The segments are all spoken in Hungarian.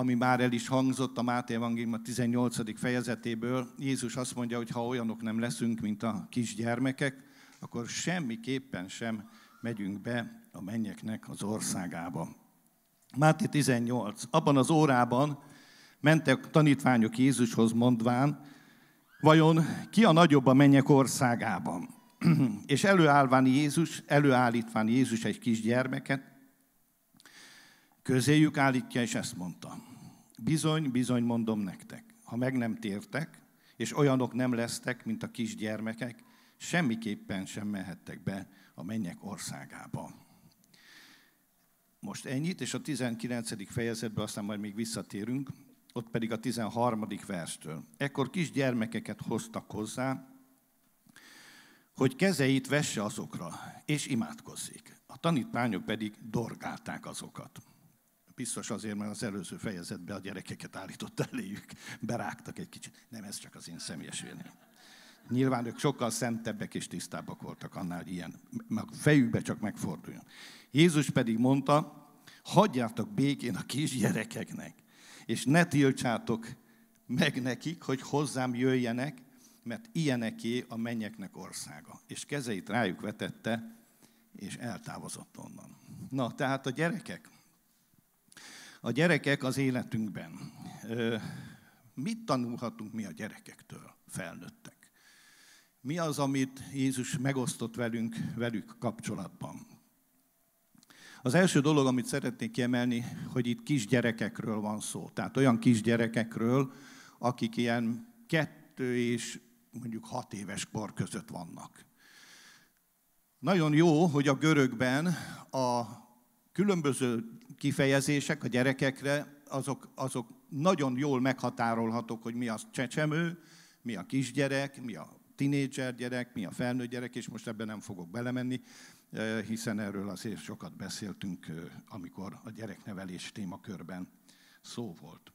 ami már el is hangzott a Máté Evangélium a 18. fejezetéből. Jézus azt mondja, hogy ha olyanok nem leszünk, mint a kisgyermekek, akkor semmiképpen sem megyünk be a mennyeknek az országába. Máté 18. Abban az órában mentek tanítványok Jézushoz mondván, vajon ki a nagyobb a mennyek országában? És előállván Jézus, előállítván Jézus egy kisgyermeket, közéjük állítja, és ezt mondta. Bizony, bizony mondom nektek, ha meg nem tértek, és olyanok nem lesztek, mint a kisgyermekek, semmiképpen sem mehettek be a mennyek országába. Most ennyit, és a 19. fejezetben aztán majd még visszatérünk, ott pedig a 13. verstől. Ekkor kisgyermekeket hoztak hozzá, hogy kezeit vesse azokra, és imádkozzék. A tanítványok pedig dorgálták azokat. Biztos azért, mert az előző fejezetben a gyerekeket állított eléjük, berágtak egy kicsit. Nem, ez csak az én személyes véleményem. Nyilván ők sokkal szentebbek és tisztábbak voltak annál, hogy ilyen meg fejükbe csak megforduljon. Jézus pedig mondta, hagyjátok békén a kisgyerekeknek, és ne tiltsátok meg nekik, hogy hozzám jöjjenek, mert ilyeneké a mennyeknek országa. És kezeit rájuk vetette, és eltávozott onnan. Na, tehát a gyerekek, a gyerekek az életünkben. Mit tanulhatunk mi a gyerekektől, felnőttek? Mi az, amit Jézus megosztott velünk, velük kapcsolatban? Az első dolog, amit szeretnék kiemelni, hogy itt kisgyerekekről van szó. Tehát olyan kisgyerekekről, akik ilyen kettő és mondjuk hat éves kor között vannak. Nagyon jó, hogy a görögben a különböző kifejezések a gyerekekre, azok, azok nagyon jól meghatárolhatók, hogy mi az csecsemő, mi a kisgyerek, mi a tinédzser gyerek, mi a felnőtt gyerek, és most ebben nem fogok belemenni, eh, hiszen erről azért sokat beszéltünk, eh, amikor a gyereknevelés témakörben szó volt.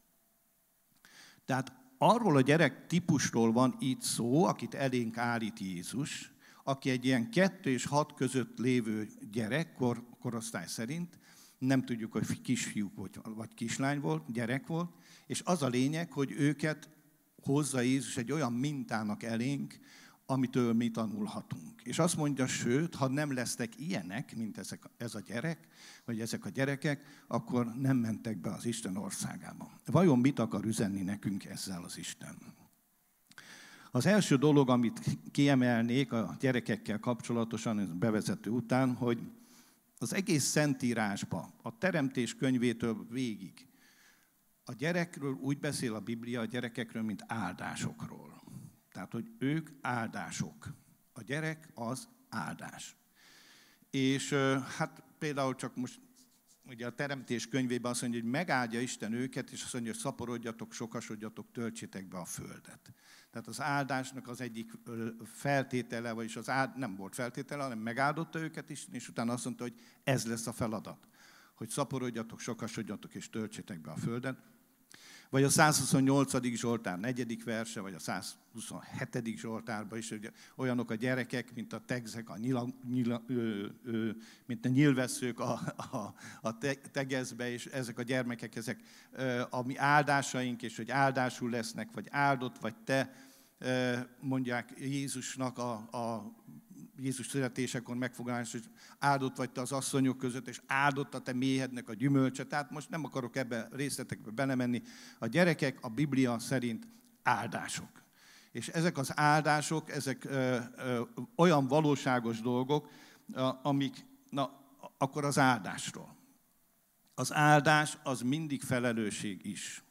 Tehát arról a gyerek típusról van itt szó, akit elénk állít Jézus, aki egy ilyen kettő és hat között lévő gyerek, kor, korosztály szerint, nem tudjuk, hogy kisfiúk volt, vagy kislány volt, gyerek volt, és az a lényeg, hogy őket hozza Jézus egy olyan mintának elénk, amitől mi tanulhatunk. És azt mondja, sőt, ha nem lesztek ilyenek, mint ezek, ez a gyerek, vagy ezek a gyerekek, akkor nem mentek be az Isten országába. Vajon mit akar üzenni nekünk ezzel az Isten? Az első dolog, amit kiemelnék a gyerekekkel kapcsolatosan, ez bevezető után, hogy az egész Szentírásba, a Teremtés könyvétől végig, a gyerekről úgy beszél a Biblia a gyerekekről, mint áldásokról. Tehát, hogy ők áldások. A gyerek az áldás. És hát például csak most ugye a Teremtés könyvében azt mondja, hogy megáldja Isten őket, és azt mondja, hogy szaporodjatok, sokasodjatok, töltsétek be a földet. Tehát az áldásnak az egyik feltétele, vagyis az áld, nem volt feltétele, hanem megáldotta őket is, és utána azt mondta, hogy ez lesz a feladat. Hogy szaporodjatok, sokasodjatok és töltsétek be a földet. Vagy a 128. Zsoltár 4. verse, vagy a 127. Zsoltárban is hogy olyanok a gyerekek, mint a tegzek, a nyila, nyila, ö, ö, mint a nyilveszők a, a, a tegezbe, és ezek a gyermekek, ezek ö, a mi áldásaink, és hogy áldásul lesznek, vagy áldott, vagy te, mondják Jézusnak a, a Jézus születésekor megfogás, hogy áldott vagy te az asszonyok között, és áldott a te méhednek a gyümölcse. Tehát most nem akarok ebbe részletekbe belemenni. A gyerekek a Biblia szerint áldások. És ezek az áldások, ezek ö, ö, olyan valóságos dolgok, amik, na, akkor az áldásról. Az áldás az mindig felelősség is.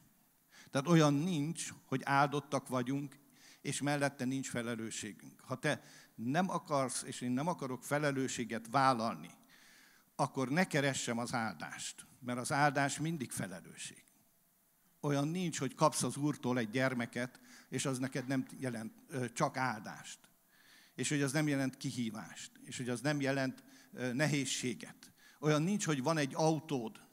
Tehát olyan nincs, hogy áldottak vagyunk, és mellette nincs felelősségünk. Ha te nem akarsz, és én nem akarok felelősséget vállalni, akkor ne keressem az áldást, mert az áldás mindig felelősség. Olyan nincs, hogy kapsz az úrtól egy gyermeket, és az neked nem jelent csak áldást. És hogy az nem jelent kihívást, és hogy az nem jelent nehézséget. Olyan nincs, hogy van egy autód,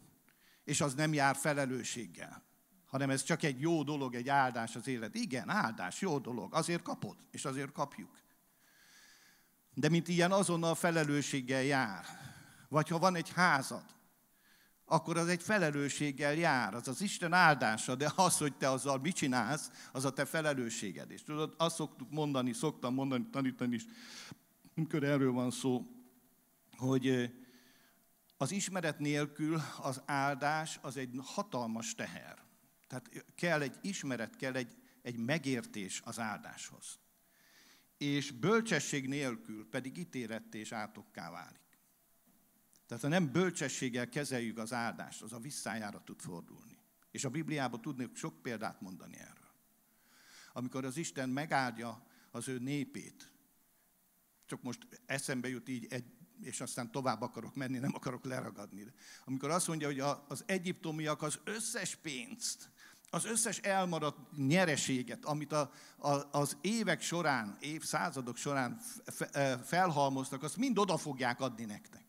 és az nem jár felelősséggel, hanem ez csak egy jó dolog, egy áldás az élet. Igen, áldás, jó dolog, azért kapod, és azért kapjuk. De mint ilyen azonnal felelősséggel jár. Vagy ha van egy házad, akkor az egy felelősséggel jár, az az Isten áldása, de az, hogy te azzal mit csinálsz, az a te felelősséged. És tudod, azt szoktuk mondani, szoktam mondani, tanítani is, amikor erről van szó, hogy az ismeret nélkül az áldás az egy hatalmas teher. Tehát kell egy ismeret, kell egy, egy megértés az áldáshoz és bölcsesség nélkül pedig ítéretté és átokká válik. Tehát ha nem bölcsességgel kezeljük az áldást, az a visszájára tud fordulni. És a Bibliában tudnék sok példát mondani erről. Amikor az Isten megáldja az ő népét, csak most eszembe jut így egy, és aztán tovább akarok menni, nem akarok leragadni. Amikor azt mondja, hogy az egyiptomiak az összes pénzt, az összes elmaradt nyereséget, amit a, a, az évek során, évszázadok során fe, felhalmoztak, azt mind oda fogják adni nektek.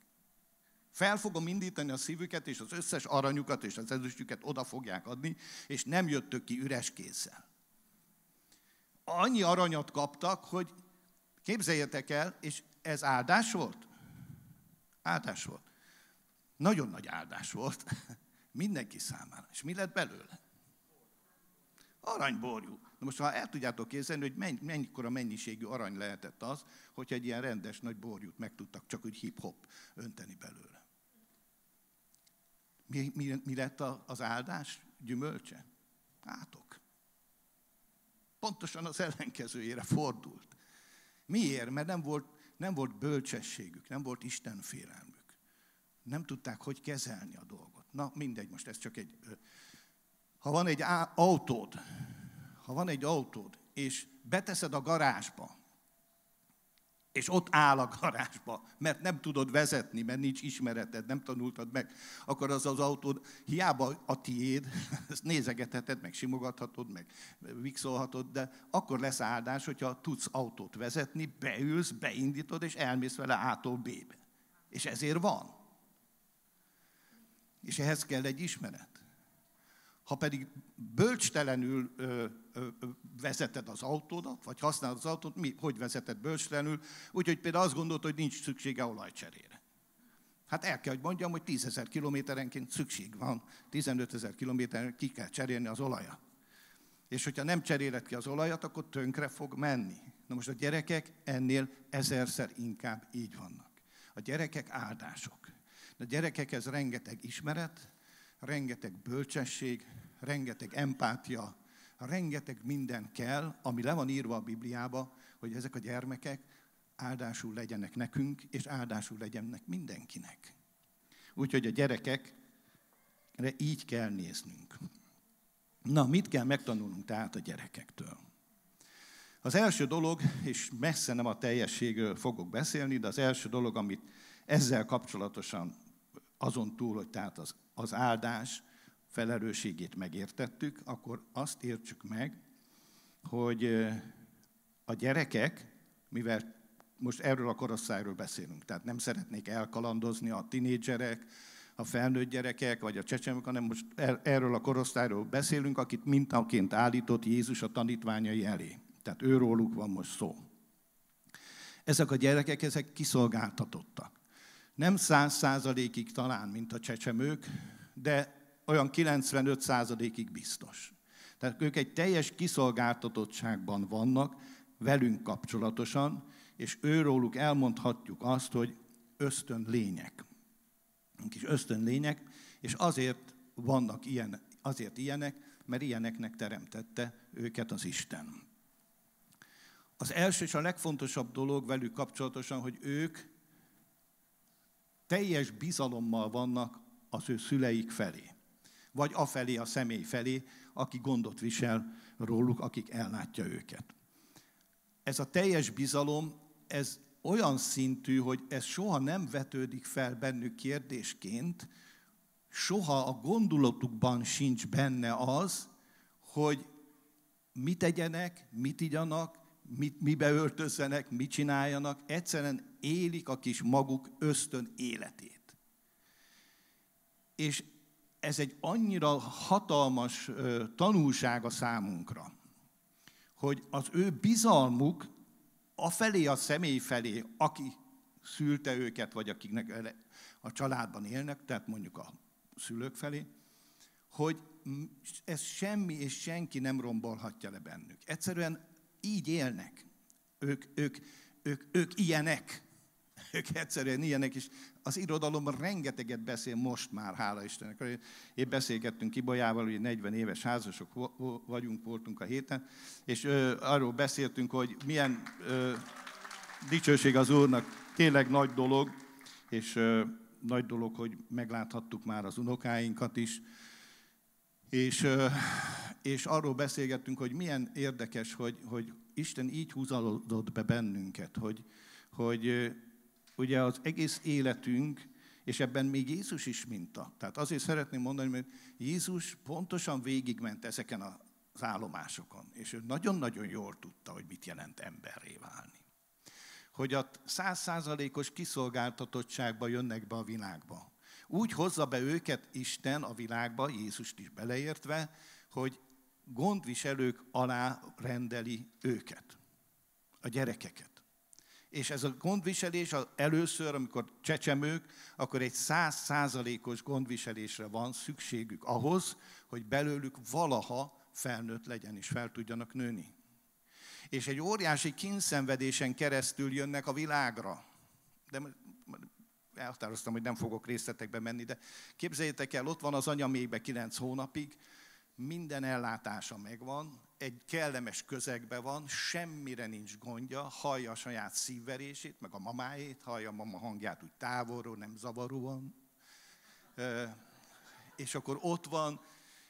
Fel fogom indítani a szívüket, és az összes aranyukat és az ezüstjüket oda fogják adni, és nem jöttök ki üres kézzel. Annyi aranyat kaptak, hogy képzeljetek el, és ez áldás volt? Áldás volt. Nagyon nagy áldás volt mindenki számára. És mi lett belőle? Aranyborjú. Na most, ha el tudjátok képzelni, hogy a mennyiségű arany lehetett az, hogy egy ilyen rendes nagy borjút meg tudtak csak úgy hip-hop önteni belőle. Mi, mi, mi lett az áldás gyümölcse? Átok. Pontosan az ellenkezőjére fordult. Miért? Mert nem volt, nem volt bölcsességük, nem volt Isten félelmük. Nem tudták, hogy kezelni a dolgot. Na mindegy, most ez csak egy ha van egy autód, ha van egy autód, és beteszed a garázsba, és ott áll a garázsba, mert nem tudod vezetni, mert nincs ismereted, nem tanultad meg, akkor az az autód hiába a tiéd, ezt nézegetheted, meg simogathatod, meg vixolhatod, de akkor lesz áldás, hogyha tudsz autót vezetni, beülsz, beindítod, és elmész vele ától B-be. És ezért van. És ehhez kell egy ismeret. Ha pedig bölcstelenül ö, ö, vezeted az autódat, vagy használod az autót, mi, hogy vezeted bölcstelenül, úgyhogy például azt gondolt, hogy nincs szüksége olajcserére. Hát el kell, hogy mondjam, hogy 10 ezer kilométerenként szükség van, 15 ezer kilométeren ki kell cserélni az olajat. És hogyha nem cseréled ki az olajat, akkor tönkre fog menni. Na most a gyerekek ennél ezerszer inkább így vannak. A gyerekek áldások. a gyerekekhez rengeteg ismeret, rengeteg bölcsesség, rengeteg empátia, rengeteg minden kell, ami le van írva a Bibliába, hogy ezek a gyermekek áldásul legyenek nekünk, és áldásul legyenek mindenkinek. Úgyhogy a gyerekekre így kell néznünk. Na, mit kell megtanulnunk tehát a gyerekektől? Az első dolog, és messze nem a teljességről fogok beszélni, de az első dolog, amit ezzel kapcsolatosan azon túl, hogy tehát az az áldás felelősségét megértettük, akkor azt értsük meg, hogy a gyerekek, mivel most erről a korosztályról beszélünk, tehát nem szeretnék elkalandozni a tinédzserek, a felnőtt gyerekek, vagy a csecsemők, hanem most er-, erről a korosztályról beszélünk, akit mintaként állított Jézus a tanítványai elé. Tehát őróluk van most szó. Ezek a gyerekek, ezek kiszolgáltatottak. Nem száz százalékig talán, mint a csecsemők, de olyan 95 százalékig biztos. Tehát ők egy teljes kiszolgáltatottságban vannak velünk kapcsolatosan, és őróluk elmondhatjuk azt, hogy ösztön lények. Kis ösztön lények, és azért vannak ilyen, azért ilyenek, mert ilyeneknek teremtette őket az Isten. Az első és a legfontosabb dolog velük kapcsolatosan, hogy ők teljes bizalommal vannak az ő szüleik felé, vagy afelé a személy felé, aki gondot visel róluk, akik ellátja őket. Ez a teljes bizalom, ez olyan szintű, hogy ez soha nem vetődik fel bennük kérdésként, soha a gondolatukban sincs benne az, hogy mit tegyenek, mit igyanak, mit, mibe öltözzenek, mit csináljanak, egyszerűen élik a kis maguk ösztön életét. És ez egy annyira hatalmas tanulsága számunkra, hogy az ő bizalmuk afelé a személy felé, aki szülte őket, vagy akiknek a családban élnek, tehát mondjuk a szülők felé, hogy ez semmi és senki nem rombolhatja le bennük. Egyszerűen így élnek. Ők, ők, ők, ők ilyenek. Ők egyszerűen ilyenek, és az irodalom rengeteget beszél most már, hála Istennek. Én beszélgettünk Ibolyával, hogy 40 éves házasok vagyunk, voltunk a héten, és ö, arról beszéltünk, hogy milyen ö, dicsőség az Úrnak, tényleg nagy dolog, és ö, nagy dolog, hogy megláthattuk már az unokáinkat is, és ö, és arról beszélgettünk, hogy milyen érdekes, hogy, hogy Isten így húzalodott be bennünket, hogy, hogy ugye az egész életünk, és ebben még Jézus is minta. Tehát azért szeretném mondani, mert Jézus pontosan végigment ezeken az állomásokon, és ő nagyon-nagyon jól tudta, hogy mit jelent emberré válni. Hogy a százszázalékos kiszolgáltatottságba jönnek be a világba. Úgy hozza be őket Isten a világba, Jézust is beleértve, hogy gondviselők alá rendeli őket, a gyerekeket. És ez a gondviselés az először, amikor csecsemők, akkor egy százszázalékos gondviselésre van szükségük ahhoz, hogy belőlük valaha felnőtt legyen és fel tudjanak nőni. És egy óriási kínszenvedésen keresztül jönnek a világra. De elhatároztam, hogy nem fogok részletekbe menni, de képzeljétek el, ott van az anyamébe kilenc hónapig, minden ellátása megvan, egy kellemes közegben van, semmire nincs gondja, hallja a saját szívverését, meg a mamáét, hallja a mama hangját úgy távolról, nem zavaróan. E, és akkor ott van,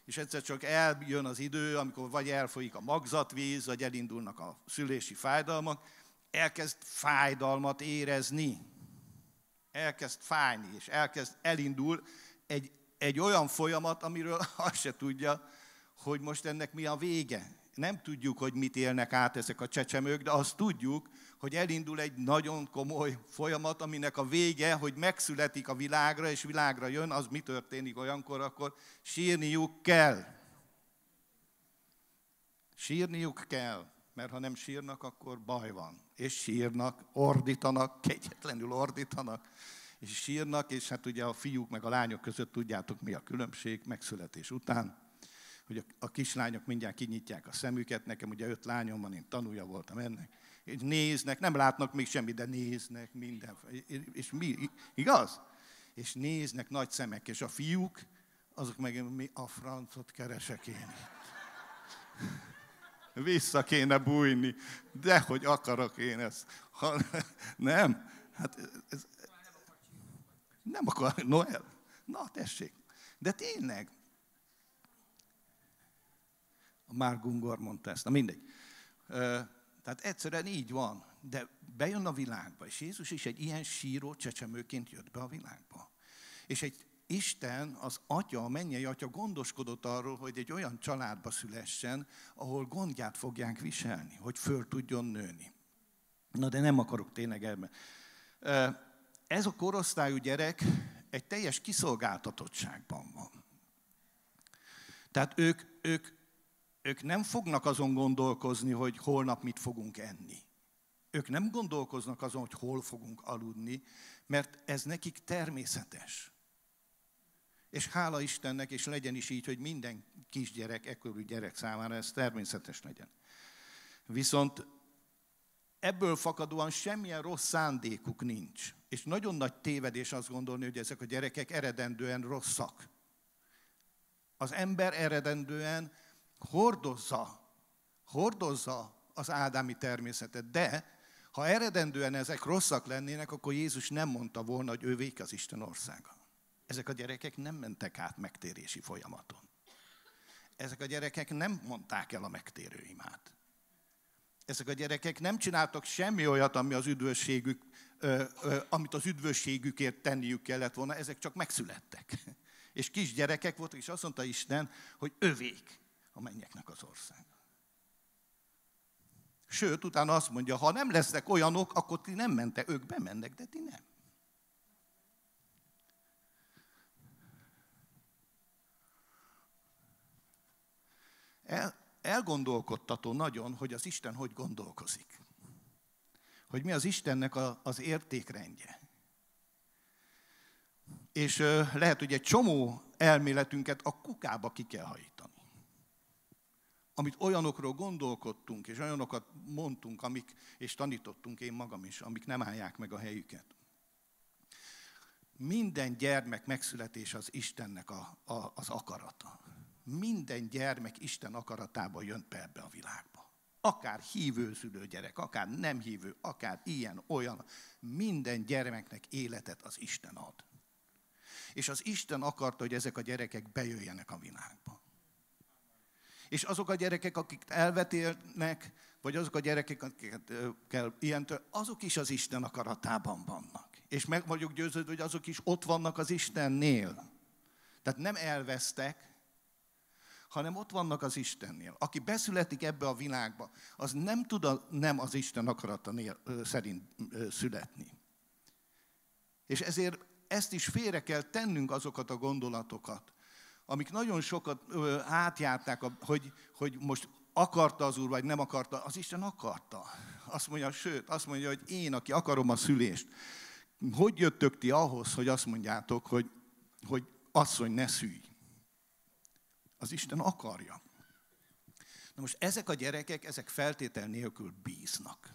és egyszer csak eljön az idő, amikor vagy elfolyik a magzatvíz, vagy elindulnak a szülési fájdalmak, elkezd fájdalmat érezni, elkezd fájni, és elkezd elindul egy, egy olyan folyamat, amiről azt se tudja, hogy most ennek mi a vége. Nem tudjuk, hogy mit élnek át ezek a csecsemők, de azt tudjuk, hogy elindul egy nagyon komoly folyamat, aminek a vége, hogy megszületik a világra, és világra jön, az mi történik olyankor, akkor sírniuk kell. Sírniuk kell, mert ha nem sírnak, akkor baj van. És sírnak, ordítanak, kegyetlenül ordítanak, és sírnak, és hát ugye a fiúk meg a lányok között tudjátok mi a különbség megszületés után hogy a kislányok mindjárt kinyitják a szemüket, nekem ugye öt lányom van, én tanulja voltam ennek, és néznek, nem látnak még semmit, de néznek minden, és mi, igaz? És néznek nagy szemek, és a fiúk, azok meg mi a francot keresek én itt. Vissza kéne bújni, de hogy akarok én ezt. Ha, nem, hát ez, nem akar Noel. Na tessék, de tényleg, már Gungor mondta ezt, na mindegy. Tehát egyszerűen így van, de bejön a világba, és Jézus is egy ilyen síró csecsemőként jött be a világba. És egy Isten, az atya, a mennyei atya gondoskodott arról, hogy egy olyan családba szülessen, ahol gondját fogják viselni, hogy föl tudjon nőni. Na de nem akarok tényleg ebben. Ez a korosztályú gyerek egy teljes kiszolgáltatottságban van. Tehát ők, ők ők nem fognak azon gondolkozni, hogy holnap mit fogunk enni. Ők nem gondolkoznak azon, hogy hol fogunk aludni, mert ez nekik természetes. És hála Istennek, és legyen is így, hogy minden kisgyerek, ekkorú gyerek számára ez természetes legyen. Viszont ebből fakadóan semmilyen rossz szándékuk nincs. És nagyon nagy tévedés azt gondolni, hogy ezek a gyerekek eredendően rosszak. Az ember eredendően hordozza, hordozza az ádámi természetet, de ha eredendően ezek rosszak lennének, akkor Jézus nem mondta volna, hogy ővék az Isten országa. Ezek a gyerekek nem mentek át megtérési folyamaton. Ezek a gyerekek nem mondták el a megtérő imát. Ezek a gyerekek nem csináltak semmi olyat, ami az üdvösségük, ö, ö, amit az üdvösségükért tenniük kellett volna, ezek csak megszülettek. És kisgyerekek voltak, és azt mondta Isten, hogy övék a mennyeknek az ország. Sőt, utána azt mondja, ha nem lesznek olyanok, akkor ti nem mente, ők bemennek, de ti nem. El, elgondolkodtató nagyon, hogy az Isten hogy gondolkozik. Hogy mi az Istennek a, az értékrendje. És ö, lehet, hogy egy csomó elméletünket a kukába ki kell hajítani amit olyanokról gondolkodtunk, és olyanokat mondtunk, amik, és tanítottunk én magam is, amik nem állják meg a helyüket. Minden gyermek megszületés az Istennek a, a, az akarata. Minden gyermek Isten akaratába jön be ebbe a világba. Akár hívő szülő gyerek, akár nem hívő, akár ilyen, olyan. Minden gyermeknek életet az Isten ad. És az Isten akarta, hogy ezek a gyerekek bejöjjenek a világba. És azok a gyerekek, akik elvetélnek, vagy azok a gyerekek, akikkel ilyentől, azok is az Isten akaratában vannak. És meg vagyok győződve, hogy azok is ott vannak az Istennél. Tehát nem elvesztek, hanem ott vannak az Istennél. Aki beszületik ebbe a világba, az nem tud a, nem az Isten akarata nél, szerint születni. És ezért ezt is félre kell tennünk azokat a gondolatokat, amik nagyon sokat ö, átjárták, a, hogy, hogy most akarta az Úr, vagy nem akarta, az Isten akarta. Azt mondja, sőt, azt mondja, hogy én, aki akarom a szülést, hogy jöttök ti ahhoz, hogy azt mondjátok, hogy, hogy asszony ne szülj? Az Isten akarja. Na most ezek a gyerekek, ezek feltétel nélkül bíznak.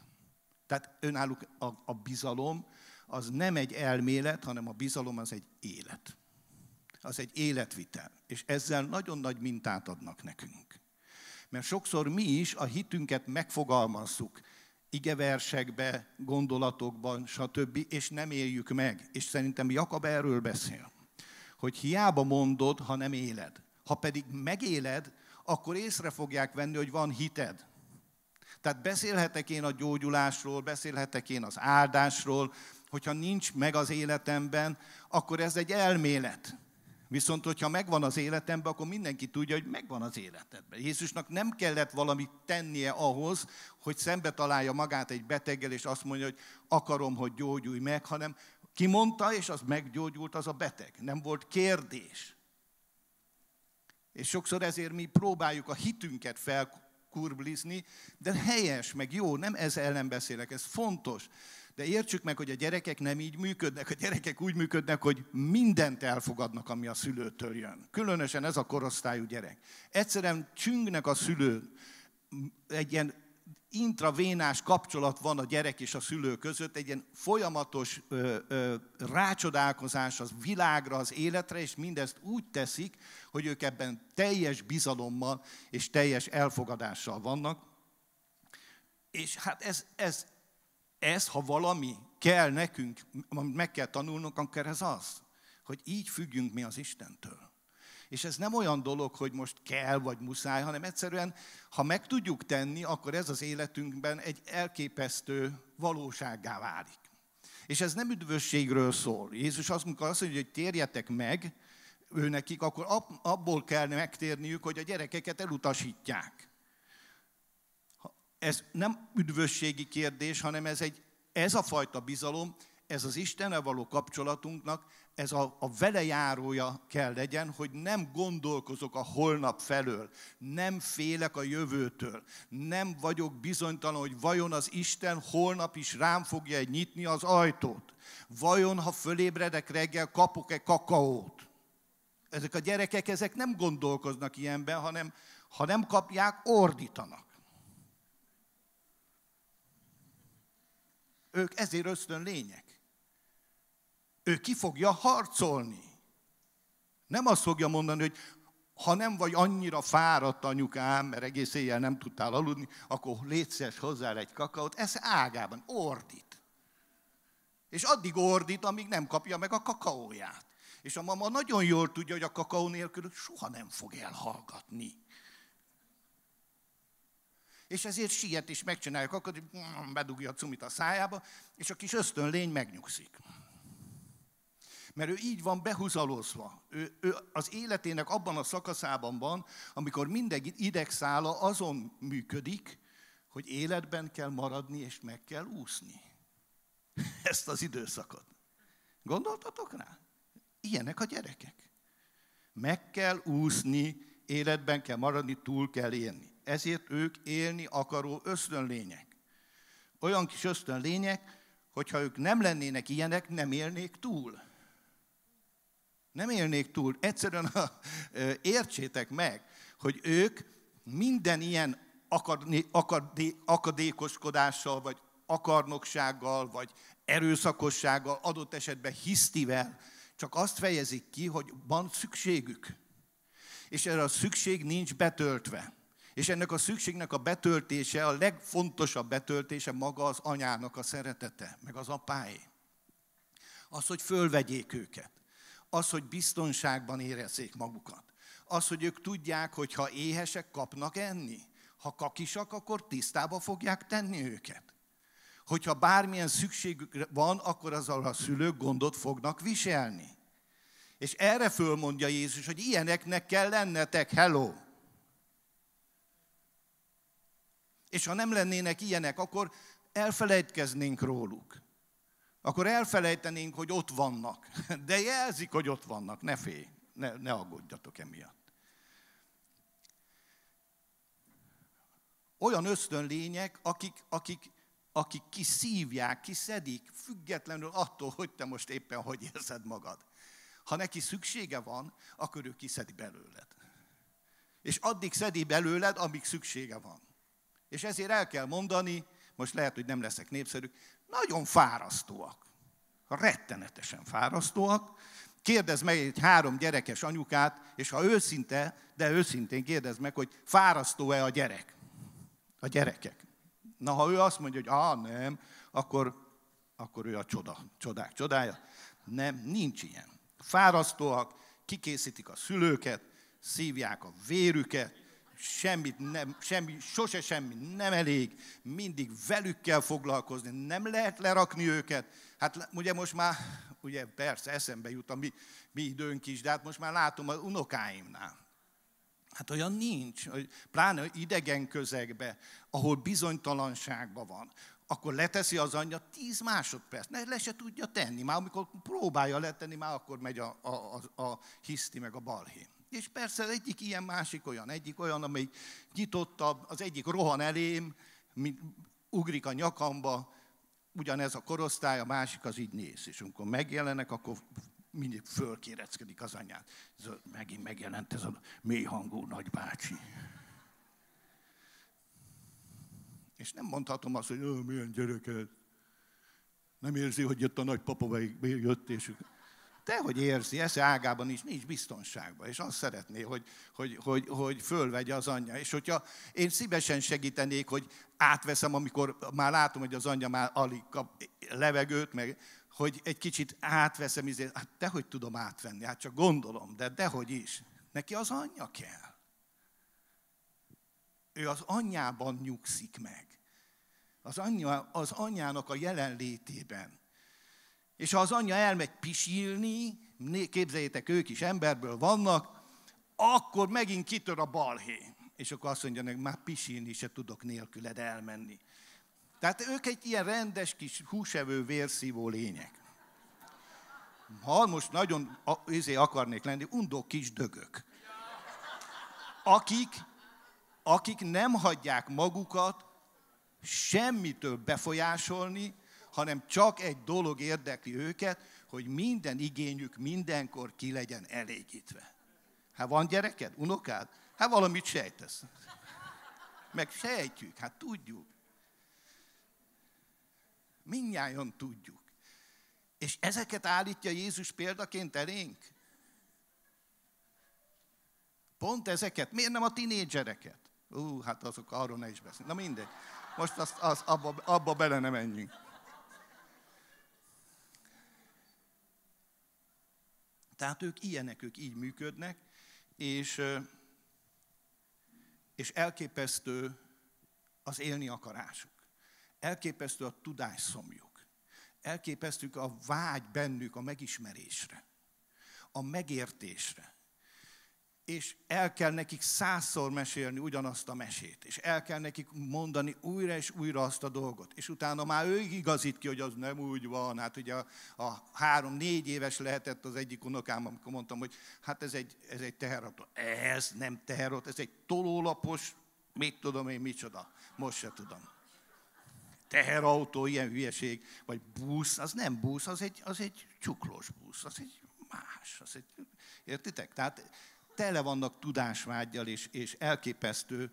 Tehát önálluk a, a bizalom, az nem egy elmélet, hanem a bizalom az egy élet az egy életvitel. És ezzel nagyon nagy mintát adnak nekünk. Mert sokszor mi is a hitünket megfogalmazzuk, igeversekbe, gondolatokban, stb., és nem éljük meg. És szerintem Jakab erről beszél, hogy hiába mondod, ha nem éled. Ha pedig megéled, akkor észre fogják venni, hogy van hited. Tehát beszélhetek én a gyógyulásról, beszélhetek én az áldásról, hogyha nincs meg az életemben, akkor ez egy elmélet. Viszont, hogyha megvan az életemben, akkor mindenki tudja, hogy megvan az életedben. Jézusnak nem kellett valamit tennie ahhoz, hogy szembe találja magát egy beteggel, és azt mondja, hogy akarom, hogy gyógyulj meg, hanem kimondta, és az meggyógyult az a beteg. Nem volt kérdés. És sokszor ezért mi próbáljuk a hitünket felkurblizni, de helyes, meg jó, nem ez ellen beszélek, ez fontos. De értsük meg, hogy a gyerekek nem így működnek. A gyerekek úgy működnek, hogy mindent elfogadnak, ami a szülőtől jön. Különösen ez a korosztályú gyerek. Egyszerűen csüngnek a szülő egy ilyen intravénás kapcsolat van a gyerek és a szülő között, egy ilyen folyamatos ö, ö, rácsodálkozás az világra, az életre, és mindezt úgy teszik, hogy ők ebben teljes bizalommal és teljes elfogadással vannak. És hát ez, ez ez, ha valami kell nekünk, amit meg kell tanulnunk, akkor ez az, hogy így függünk mi az Istentől. És ez nem olyan dolog, hogy most kell vagy muszáj, hanem egyszerűen, ha meg tudjuk tenni, akkor ez az életünkben egy elképesztő valósággá válik. És ez nem üdvösségről szól. Jézus azt mondja, azt mondja hogy térjetek meg őnekik, akkor abból kell megtérniük, hogy a gyerekeket elutasítják ez nem üdvösségi kérdés, hanem ez, egy, ez a fajta bizalom, ez az Istenre való kapcsolatunknak, ez a, a vele járója kell legyen, hogy nem gondolkozok a holnap felől, nem félek a jövőtől, nem vagyok bizonytalan, hogy vajon az Isten holnap is rám fogja nyitni az ajtót. Vajon, ha fölébredek reggel, kapok-e kakaót? Ezek a gyerekek, ezek nem gondolkoznak ilyenben, hanem ha nem kapják, ordítanak. Ők ezért ösztön lények. Ő ki fogja harcolni. Nem azt fogja mondani, hogy ha nem vagy annyira fáradt anyukám, mert egész éjjel nem tudtál aludni, akkor létszes hozzá egy kakaót, ez ágában, ordít. És addig ordít, amíg nem kapja meg a kakaóját. És a mama nagyon jól tudja, hogy a kakaó nélkül soha nem fog elhallgatni. És ezért siet és megcsináljuk, akkor hogy mm, bedugja a cumit a szájába, és a kis ösztönlény megnyugszik. Mert ő így van behuzalozva. Ő, ő az életének abban a szakaszában van, amikor minden idegszála azon működik, hogy életben kell maradni és meg kell úszni. Ezt az időszakot. Gondoltatok rá? Ilyenek a gyerekek. Meg kell úszni, életben kell maradni, túl kell élni ezért ők élni akaró ösztönlények. Olyan kis ösztönlények, hogyha ők nem lennének ilyenek, nem élnék túl. Nem élnék túl. Egyszerűen ha, értsétek meg, hogy ők minden ilyen akadé, akadé, akadékoskodással, vagy akarnoksággal, vagy erőszakossággal, adott esetben hisztivel, csak azt fejezik ki, hogy van szükségük. És erre a szükség nincs betöltve. És ennek a szükségnek a betöltése, a legfontosabb betöltése maga az anyának a szeretete, meg az apáé. Az, hogy fölvegyék őket. Az, hogy biztonságban érezzék magukat. Az, hogy ők tudják, hogy ha éhesek, kapnak enni. Ha kakisak, akkor tisztába fogják tenni őket. Hogyha bármilyen szükségük van, akkor azzal a szülők gondot fognak viselni. És erre fölmondja Jézus, hogy ilyeneknek kell lennetek, hello! És ha nem lennének ilyenek, akkor elfelejtkeznénk róluk. Akkor elfelejtenénk, hogy ott vannak. De jelzik, hogy ott vannak, ne félj, ne, ne aggódjatok emiatt. Olyan ösztönlények, akik, akik, akik kiszívják, kiszedik, függetlenül attól, hogy te most éppen hogy érzed magad. Ha neki szüksége van, akkor ő kiszedi belőled. És addig szedi belőled, amíg szüksége van. És ezért el kell mondani, most lehet, hogy nem leszek népszerű, nagyon fárasztóak. Rettenetesen fárasztóak. Kérdezd meg egy három gyerekes anyukát, és ha őszinte, de őszintén kérdezd meg, hogy fárasztó-e a gyerek. A gyerekek. Na, ha ő azt mondja, hogy ah, nem, akkor, akkor ő a csoda, csodák csodája. Nem, nincs ilyen. Fárasztóak, kikészítik a szülőket, szívják a vérüket, semmit nem, semmi, sose semmi nem elég, mindig velük kell foglalkozni, nem lehet lerakni őket. Hát ugye most már, ugye persze eszembe jut a mi, mi időnk is, de hát most már látom az unokáimnál. Hát olyan nincs, hogy pláne idegen közegbe, ahol bizonytalanságban van, akkor leteszi az anyja 10 másodperc, ne, le se tudja tenni, már amikor próbálja letenni, már akkor megy a, a, a, a hiszti meg a balhén. És persze az egyik ilyen, másik olyan, egyik olyan, amelyik nyitottabb, az egyik rohan elém, mint ugrik a nyakamba, ugyanez a korosztály, a másik az így néz. És amikor megjelenek, akkor mindig fölkéreckedik az anyát. Ez a, megint megjelent ez a hangú nagybácsi. És nem mondhatom azt, hogy milyen gyerek ez. Nem érzi, hogy jött a nagypapa, vagy jött, és hogy érzi, esze ágában nincs, nincs biztonságban, és azt szeretné, hogy, hogy, hogy, hogy fölvegye az anyja. És hogyha én szívesen segítenék, hogy átveszem, amikor már látom, hogy az anyja már alig kap levegőt, meg, hogy egy kicsit átveszem, izé, hát hogy tudom átvenni, hát csak gondolom, de dehogy is. Neki az anyja kell. Ő az anyjában nyugszik meg. Az, anyja, az anyjának a jelenlétében. És ha az anyja elmegy pisilni, képzeljétek, ők is emberből vannak, akkor megint kitör a balhé. És akkor azt mondja, hogy már pisilni se tudok nélküled elmenni. Tehát ők egy ilyen rendes kis húsevő, vérszívó lények. Ha most nagyon izé akarnék lenni, undó kis dögök. Akik, akik nem hagyják magukat semmitől befolyásolni, hanem csak egy dolog érdekli őket, hogy minden igényük mindenkor ki legyen elégítve. Hát van gyereked, unokád? Hát valamit sejtesz. Meg sejtjük, hát tudjuk. Mindnyájan tudjuk. És ezeket állítja Jézus példaként elénk? Pont ezeket? Miért nem a tinédzsereket? Ú, hát azok arról ne is beszélünk. Na mindegy. Most azt, azt abba, abba bele nem menjünk. Tehát ők ilyenek, ők így működnek, és, és elképesztő az élni akarásuk. Elképesztő a tudásszomjuk. elképesztő a vágy bennük a megismerésre, a megértésre, és el kell nekik százszor mesélni ugyanazt a mesét, és el kell nekik mondani újra és újra azt a dolgot, és utána már ő igazít ki, hogy az nem úgy van. Hát ugye a, a három-négy éves lehetett az egyik unokám, amikor mondtam, hogy hát ez egy, ez egy teherautó. Ez nem teherautó, ez egy tolólapos, mit tudom én, micsoda. Most se tudom. Teherautó, ilyen hülyeség, vagy busz, az nem busz, az egy, az egy csuklós busz, az egy más, az egy, értitek? Tehát tele vannak tudásvágyjal, és, és elképesztő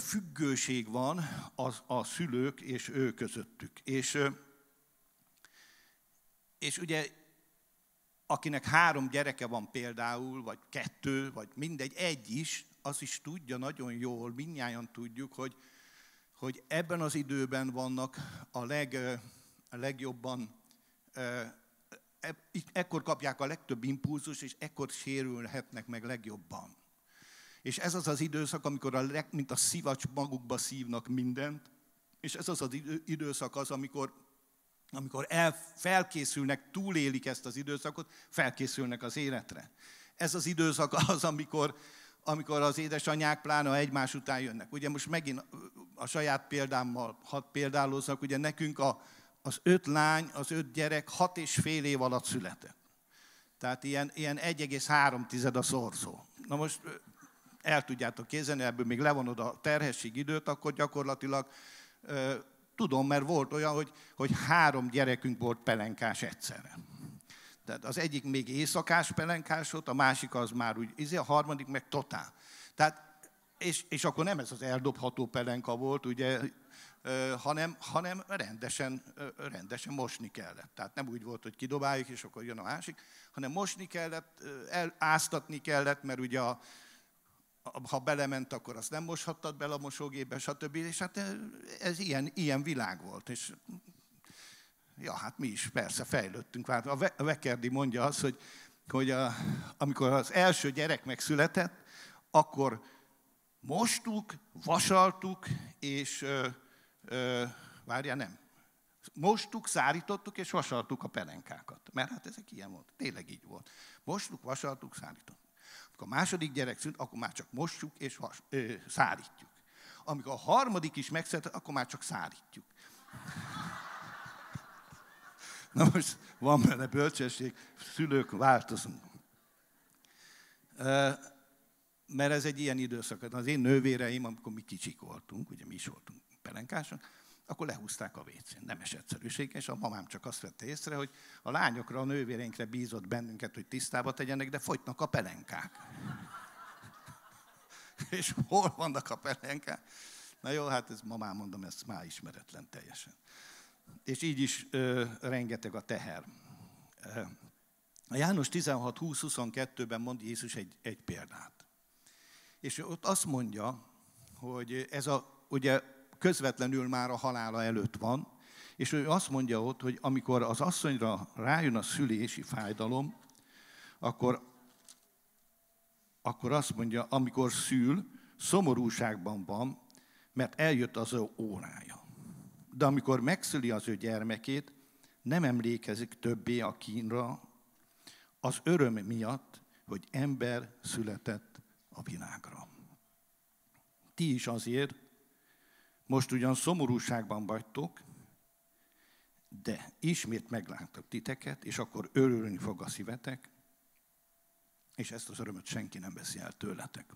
függőség van a, a szülők és ő közöttük. És, és ugye akinek három gyereke van például, vagy kettő, vagy mindegy, egy is, az is tudja nagyon jól, minnyáján tudjuk, hogy, hogy ebben az időben vannak a, leg, a legjobban E-, ekkor kapják a legtöbb impulzus, és ekkor sérülhetnek meg legjobban. És ez az az időszak, amikor a leg, mint a szivacs magukba szívnak mindent, és ez az az időszak az, amikor, amikor el, felkészülnek, túlélik ezt az időszakot, felkészülnek az életre. Ez az időszak az, amikor, amikor az édesanyák plána egymás után jönnek. Ugye most megint a saját példámmal, hat példáloznak, ugye nekünk a, az öt lány, az öt gyerek hat és fél év alatt született. Tehát ilyen, ilyen 1,3 a szorzó. Na most el tudjátok kézenni, ebből még levonod a terhesség időt, akkor gyakorlatilag ö, tudom, mert volt olyan, hogy, hogy három gyerekünk volt pelenkás egyszerre. Tehát az egyik még éjszakás pelenkás volt, a másik az már úgy, izé, a harmadik meg totál. Tehát, és, és akkor nem ez az eldobható pelenka volt, ugye hanem, hanem rendesen, rendesen mosni kellett. Tehát nem úgy volt, hogy kidobáljuk, és akkor jön a másik, hanem mosni kellett, eláztatni kellett, mert ugye a, ha belement, akkor azt nem moshattad bele a mosógépbe, stb. És hát ez ilyen, ilyen világ volt. És ja, hát mi is persze fejlődtünk. Hát a Vekerdi mondja azt, hogy, hogy a, amikor az első gyerek megszületett, akkor mostuk, vasaltuk, és várjál, nem. Mostuk, szárítottuk és vasaltuk a pelenkákat. Mert hát ezek ilyen volt. Tényleg így volt. Mostuk, vasaltuk, szárítottuk. Amikor a második gyerek szült, akkor már csak mostuk és vas, ö, szárítjuk. Amikor a harmadik is megszült, akkor már csak szárítjuk. Na most van benne bölcsesség, szülők, változunk. Mert ez egy ilyen időszak. Az én nővéreim, amikor mi kicsik voltunk, ugye mi is voltunk, pelenkások, akkor lehúzták a vécén. Nemes egyszerűség, és a mamám csak azt vette észre, hogy a lányokra, a nővéreinkre bízott bennünket, hogy tisztába tegyenek, de fogynak a pelenkák. és hol vannak a pelenkák? Na jó, hát ez mamám mondom, ez már ismeretlen teljesen. És így is ö, rengeteg a teher. A János 16.20.22-ben mond Jézus egy, egy példát. És ott azt mondja, hogy ez a, ugye közvetlenül már a halála előtt van, és ő azt mondja ott, hogy amikor az asszonyra rájön a szülési fájdalom, akkor, akkor azt mondja, amikor szül, szomorúságban van, mert eljött az ő órája. De amikor megszüli az ő gyermekét, nem emlékezik többé a kínra, az öröm miatt, hogy ember született a világra. Ti is azért, most ugyan szomorúságban vagytok, de ismét meglátok titeket, és akkor örülni fog a szívetek, és ezt az örömöt senki nem veszi el tőletek.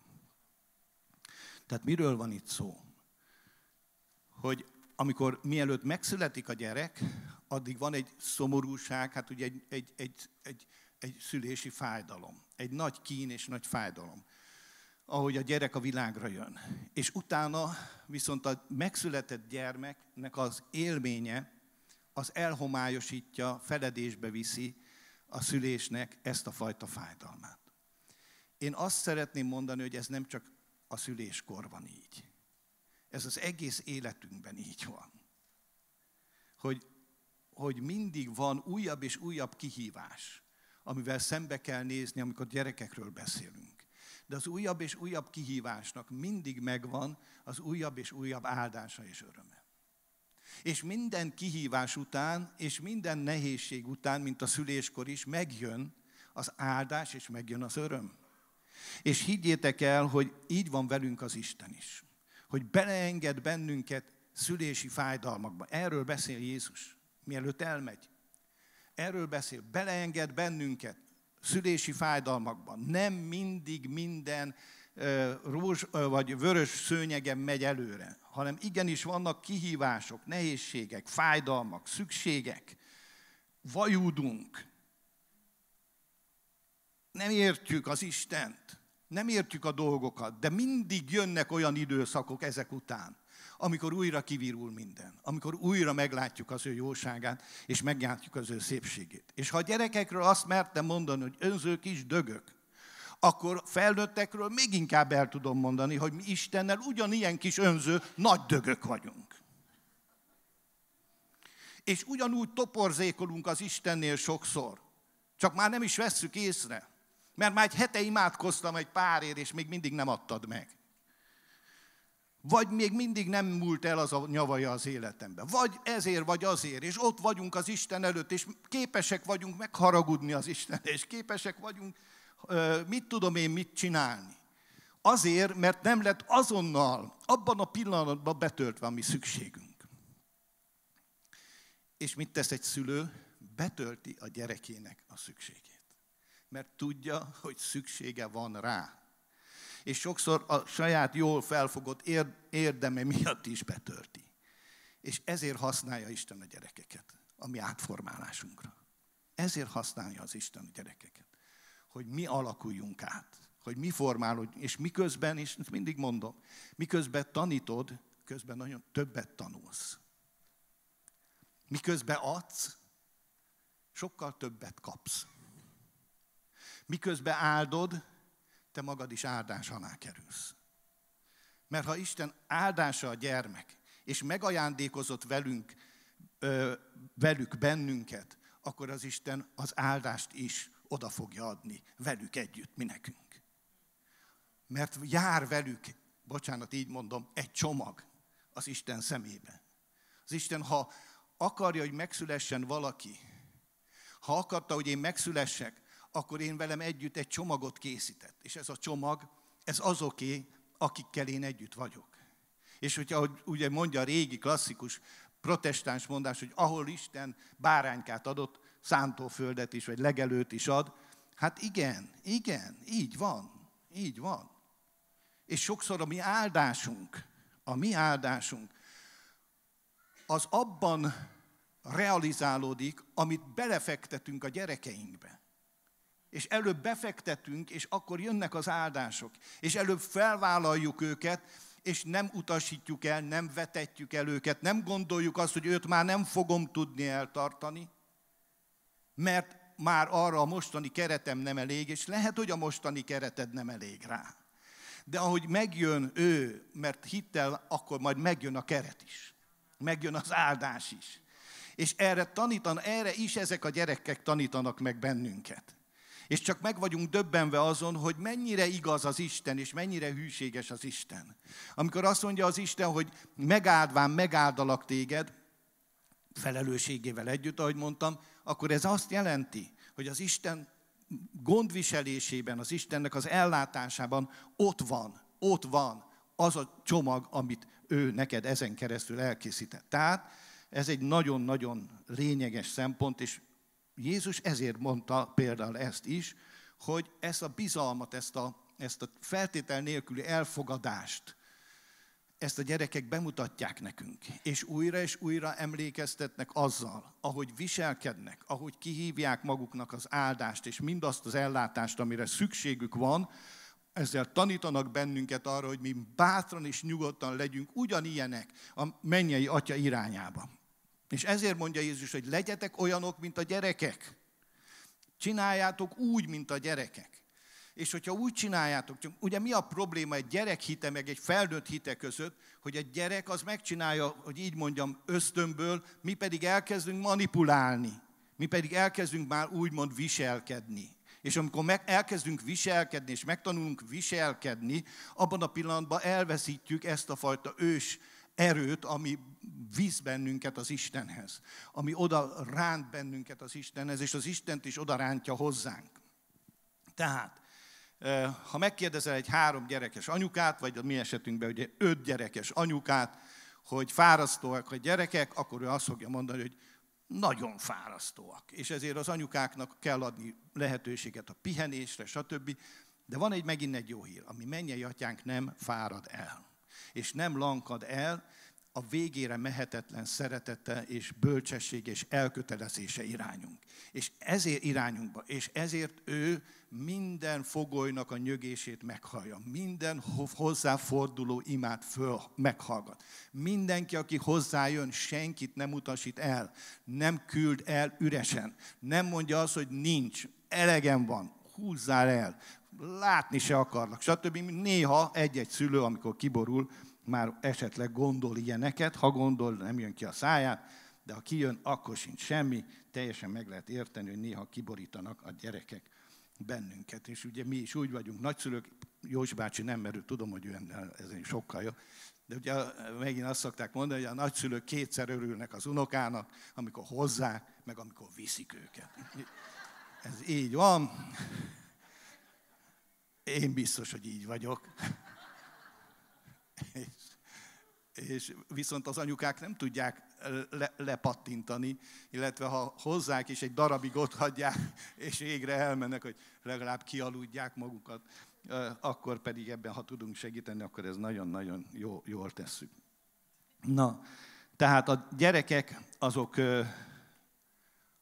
Tehát miről van itt szó? Hogy amikor mielőtt megszületik a gyerek, addig van egy szomorúság, hát ugye egy, egy, egy, egy, egy szülési fájdalom, egy nagy kín és nagy fájdalom ahogy a gyerek a világra jön. És utána viszont a megszületett gyermeknek az élménye, az elhomályosítja, feledésbe viszi a szülésnek ezt a fajta fájdalmát. Én azt szeretném mondani, hogy ez nem csak a szüléskor van így. Ez az egész életünkben így van. Hogy, hogy mindig van újabb és újabb kihívás, amivel szembe kell nézni, amikor gyerekekről beszélünk de az újabb és újabb kihívásnak mindig megvan az újabb és újabb áldása és öröme. És minden kihívás után, és minden nehézség után, mint a szüléskor is, megjön az áldás, és megjön az öröm. És higgyétek el, hogy így van velünk az Isten is. Hogy beleenged bennünket szülési fájdalmakba. Erről beszél Jézus, mielőtt elmegy. Erről beszél, beleenged bennünket szülési fájdalmakban. Nem mindig minden rózs, vagy vörös szőnyegen megy előre, hanem igenis vannak kihívások, nehézségek, fájdalmak, szükségek. Vajudunk. Nem értjük az Istent, nem értjük a dolgokat, de mindig jönnek olyan időszakok ezek után, amikor újra kivirul minden, amikor újra meglátjuk az ő jóságát, és meglátjuk az ő szépségét. És ha a gyerekekről azt mertem mondani, hogy önzők is dögök, akkor felnőttekről még inkább el tudom mondani, hogy mi Istennel ugyanilyen kis önző, nagy dögök vagyunk. És ugyanúgy toporzékolunk az Istennél sokszor, csak már nem is vesszük észre. Mert már egy hete imádkoztam egy párért, és még mindig nem adtad meg vagy még mindig nem múlt el az a nyavaja az életemben. Vagy ezért, vagy azért, és ott vagyunk az Isten előtt, és képesek vagyunk megharagudni az Isten, és képesek vagyunk, mit tudom én, mit csinálni. Azért, mert nem lett azonnal, abban a pillanatban betöltve, mi szükségünk. És mit tesz egy szülő? Betölti a gyerekének a szükségét. Mert tudja, hogy szüksége van rá és sokszor a saját jól felfogott érdeme miatt is betörti. És ezért használja Isten a gyerekeket, a mi átformálásunkra. Ezért használja az Isten a gyerekeket, hogy mi alakuljunk át, hogy mi formálódjunk, és miközben, és mindig mondom, miközben tanítod, közben nagyon többet tanulsz. Miközben adsz, sokkal többet kapsz. Miközben áldod, te magad is áldás alá kerülsz. Mert ha Isten áldása a gyermek, és megajándékozott velünk, ö, velük bennünket, akkor az Isten az áldást is oda fogja adni velük együtt, mi nekünk. Mert jár velük, bocsánat, így mondom, egy csomag az Isten szemébe. Az Isten, ha akarja, hogy megszülessen valaki, ha akarta, hogy én megszülessek, akkor én velem együtt egy csomagot készített. És ez a csomag, ez azoké, akikkel én együtt vagyok. És hogyha ugye mondja a régi klasszikus protestáns mondás, hogy ahol Isten báránykát adott, szántóföldet is, vagy legelőt is ad, hát igen, igen, így van, így van. És sokszor a mi áldásunk, a mi áldásunk, az abban realizálódik, amit belefektetünk a gyerekeinkbe és előbb befektetünk, és akkor jönnek az áldások, és előbb felvállaljuk őket, és nem utasítjuk el, nem vetetjük el őket, nem gondoljuk azt, hogy őt már nem fogom tudni eltartani, mert már arra a mostani keretem nem elég, és lehet, hogy a mostani kereted nem elég rá. De ahogy megjön ő, mert hittel, akkor majd megjön a keret is. Megjön az áldás is. És erre tanítan, erre is ezek a gyerekek tanítanak meg bennünket és csak meg vagyunk döbbenve azon, hogy mennyire igaz az Isten, és mennyire hűséges az Isten. Amikor azt mondja az Isten, hogy megáldván megáldalak téged, felelősségével együtt, ahogy mondtam, akkor ez azt jelenti, hogy az Isten gondviselésében, az Istennek az ellátásában ott van, ott van az a csomag, amit ő neked ezen keresztül elkészített. Tehát ez egy nagyon-nagyon lényeges szempont, és Jézus ezért mondta például ezt is, hogy ezt a bizalmat, ezt a, ezt a feltétel nélküli elfogadást, ezt a gyerekek bemutatják nekünk, és újra és újra emlékeztetnek azzal, ahogy viselkednek, ahogy kihívják maguknak az áldást, és mindazt az ellátást, amire szükségük van, ezzel tanítanak bennünket arra, hogy mi bátran és nyugodtan legyünk ugyanilyenek a mennyei atya irányába. És ezért mondja Jézus, hogy legyetek olyanok, mint a gyerekek. Csináljátok úgy, mint a gyerekek. És hogyha úgy csináljátok, csak ugye mi a probléma egy gyerek hite meg egy felnőtt hite között, hogy egy gyerek az megcsinálja, hogy így mondjam, ösztönből, mi pedig elkezdünk manipulálni. Mi pedig elkezdünk már úgymond viselkedni. És amikor meg elkezdünk viselkedni, és megtanulunk viselkedni, abban a pillanatban elveszítjük ezt a fajta ős erőt, ami visz bennünket az Istenhez, ami oda ránt bennünket az Istenhez, és az Istent is oda rántja hozzánk. Tehát, ha megkérdezel egy három gyerekes anyukát, vagy a mi esetünkben ugye öt gyerekes anyukát, hogy fárasztóak a gyerekek, akkor ő azt fogja mondani, hogy nagyon fárasztóak. És ezért az anyukáknak kell adni lehetőséget a pihenésre, stb. De van egy megint egy jó hír, ami mennyei atyánk nem fárad el, és nem lankad el, a végére mehetetlen szeretete és bölcsesség és elkötelezése irányunk. És ezért irányunkba, és ezért ő minden fogolynak a nyögését meghallja, minden hozzáforduló imát föl meghallgat. Mindenki, aki hozzájön, senkit nem utasít el, nem küld el üresen, nem mondja azt, hogy nincs, elegem van, húzzál el, látni se akarnak, stb. Néha egy-egy szülő, amikor kiborul, már esetleg gondol ilyeneket, ha gondol, nem jön ki a száját, de ha kijön, akkor sincs semmi, teljesen meg lehet érteni, hogy néha kiborítanak a gyerekek bennünket. És ugye mi is úgy vagyunk, nagyszülők, Jós bácsi nem, merül tudom, hogy ő ezen sokkal jobb, de ugye megint azt szokták mondani, hogy a nagyszülők kétszer örülnek az unokának, amikor hozzák, meg amikor viszik őket. Ez így van. Én biztos, hogy így vagyok. És, és viszont az anyukák nem tudják le, lepattintani, illetve ha hozzák és egy darabig ott hagyják, és égre elmennek, hogy legalább kialudják magukat, akkor pedig ebben, ha tudunk segíteni, akkor ez nagyon-nagyon jó, jól tesszük. Na, tehát a gyerekek azok,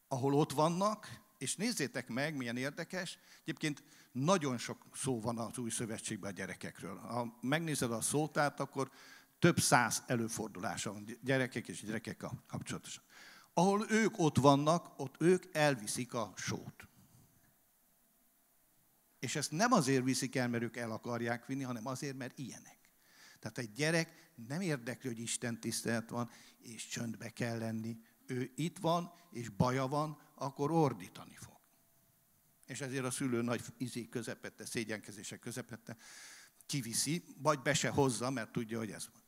ahol ott vannak, és nézzétek meg, milyen érdekes. Egyébként nagyon sok szó van az új szövetségben a gyerekekről. Ha megnézed a szótárt, akkor több száz előfordulása van gyerekek és gyerekek kapcsolatosan. Ahol ők ott vannak, ott ők elviszik a sót. És ezt nem azért viszik el, mert ők el akarják vinni, hanem azért, mert ilyenek. Tehát egy gyerek nem érdekli, hogy Isten tisztelet van, és csöndbe kell lenni. Ő itt van, és baja van, akkor ordítani fog és ezért a szülő nagy izé közepette, szégyenkezése közepette kiviszi, vagy be se hozza, mert tudja, hogy ez van.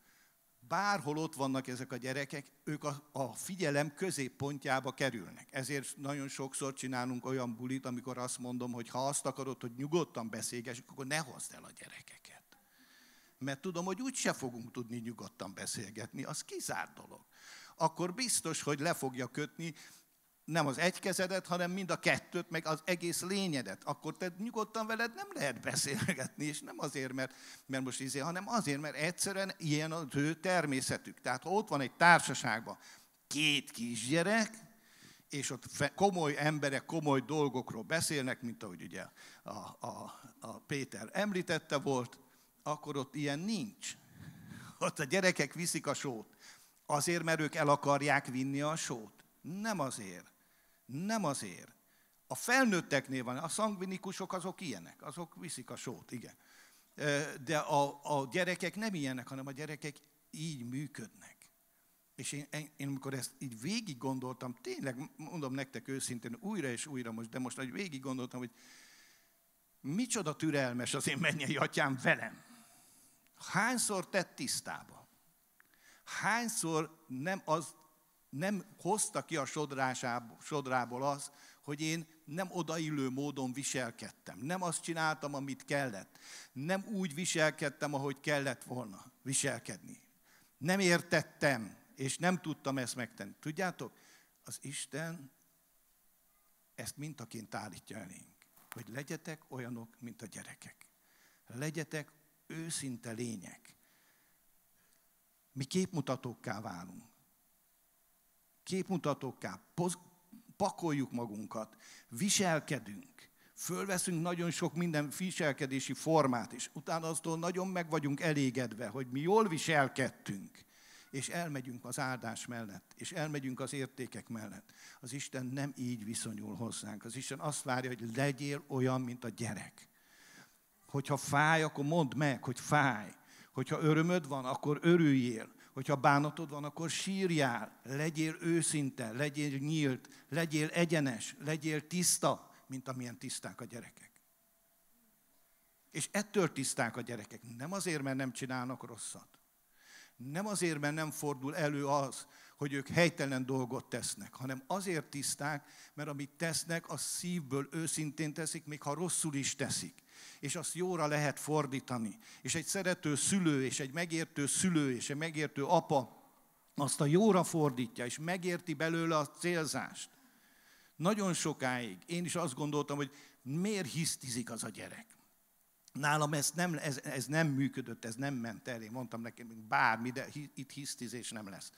Bárhol ott vannak ezek a gyerekek, ők a, a figyelem középpontjába kerülnek. Ezért nagyon sokszor csinálunk olyan bulit, amikor azt mondom, hogy ha azt akarod, hogy nyugodtan beszélgessünk, akkor ne hozd el a gyerekeket. Mert tudom, hogy úgyse fogunk tudni nyugodtan beszélgetni, az kizárt dolog. Akkor biztos, hogy le fogja kötni nem az egy kezedet, hanem mind a kettőt, meg az egész lényedet, akkor te nyugodtan veled nem lehet beszélgetni, és nem azért, mert, mert most izé, hanem azért, mert egyszerűen ilyen az ő természetük. Tehát ha ott van egy társaságban két kisgyerek, és ott komoly emberek komoly dolgokról beszélnek, mint ahogy ugye a, a, a Péter említette volt, akkor ott ilyen nincs. Ott a gyerekek viszik a sót. Azért, mert ők el akarják vinni a sót. Nem azért. Nem azért. A felnőtteknél van, a szangvinikusok azok ilyenek, azok viszik a sót, igen. De a, a gyerekek nem ilyenek, hanem a gyerekek így működnek. És én, én, én amikor ezt így végig gondoltam, tényleg mondom nektek őszintén, újra és újra most, de most nagy végig gondoltam, hogy micsoda türelmes az én mennyei atyám velem. Hányszor tett tisztába? Hányszor nem az nem hozta ki a sodrából az, hogy én nem odaillő módon viselkedtem, nem azt csináltam, amit kellett, nem úgy viselkedtem, ahogy kellett volna viselkedni. Nem értettem, és nem tudtam ezt megtenni. Tudjátok, az Isten ezt mintaként állítja elénk, hogy legyetek olyanok, mint a gyerekek. Legyetek őszinte lények. Mi képmutatókká válunk képmutatókká pakoljuk magunkat, viselkedünk, fölveszünk nagyon sok minden viselkedési formát, és utána aztól nagyon meg vagyunk elégedve, hogy mi jól viselkedtünk, és elmegyünk az áldás mellett, és elmegyünk az értékek mellett. Az Isten nem így viszonyul hozzánk. Az Isten azt várja, hogy legyél olyan, mint a gyerek. Hogyha fáj, akkor mondd meg, hogy fáj. Hogyha örömöd van, akkor örüljél hogyha bánatod van, akkor sírjál, legyél őszinte, legyél nyílt, legyél egyenes, legyél tiszta, mint amilyen tiszták a gyerekek. És ettől tiszták a gyerekek. Nem azért, mert nem csinálnak rosszat. Nem azért, mert nem fordul elő az, hogy ők helytelen dolgot tesznek, hanem azért tiszták, mert amit tesznek, a szívből őszintén teszik, még ha rosszul is teszik és azt jóra lehet fordítani. És egy szerető szülő, és egy megértő szülő, és egy megértő apa azt a jóra fordítja, és megérti belőle a célzást. Nagyon sokáig én is azt gondoltam, hogy miért hisztizik az a gyerek. Nálam ez nem, ez, ez nem működött, ez nem ment el. Én mondtam neki, bármi, de itt hisztizés nem lesz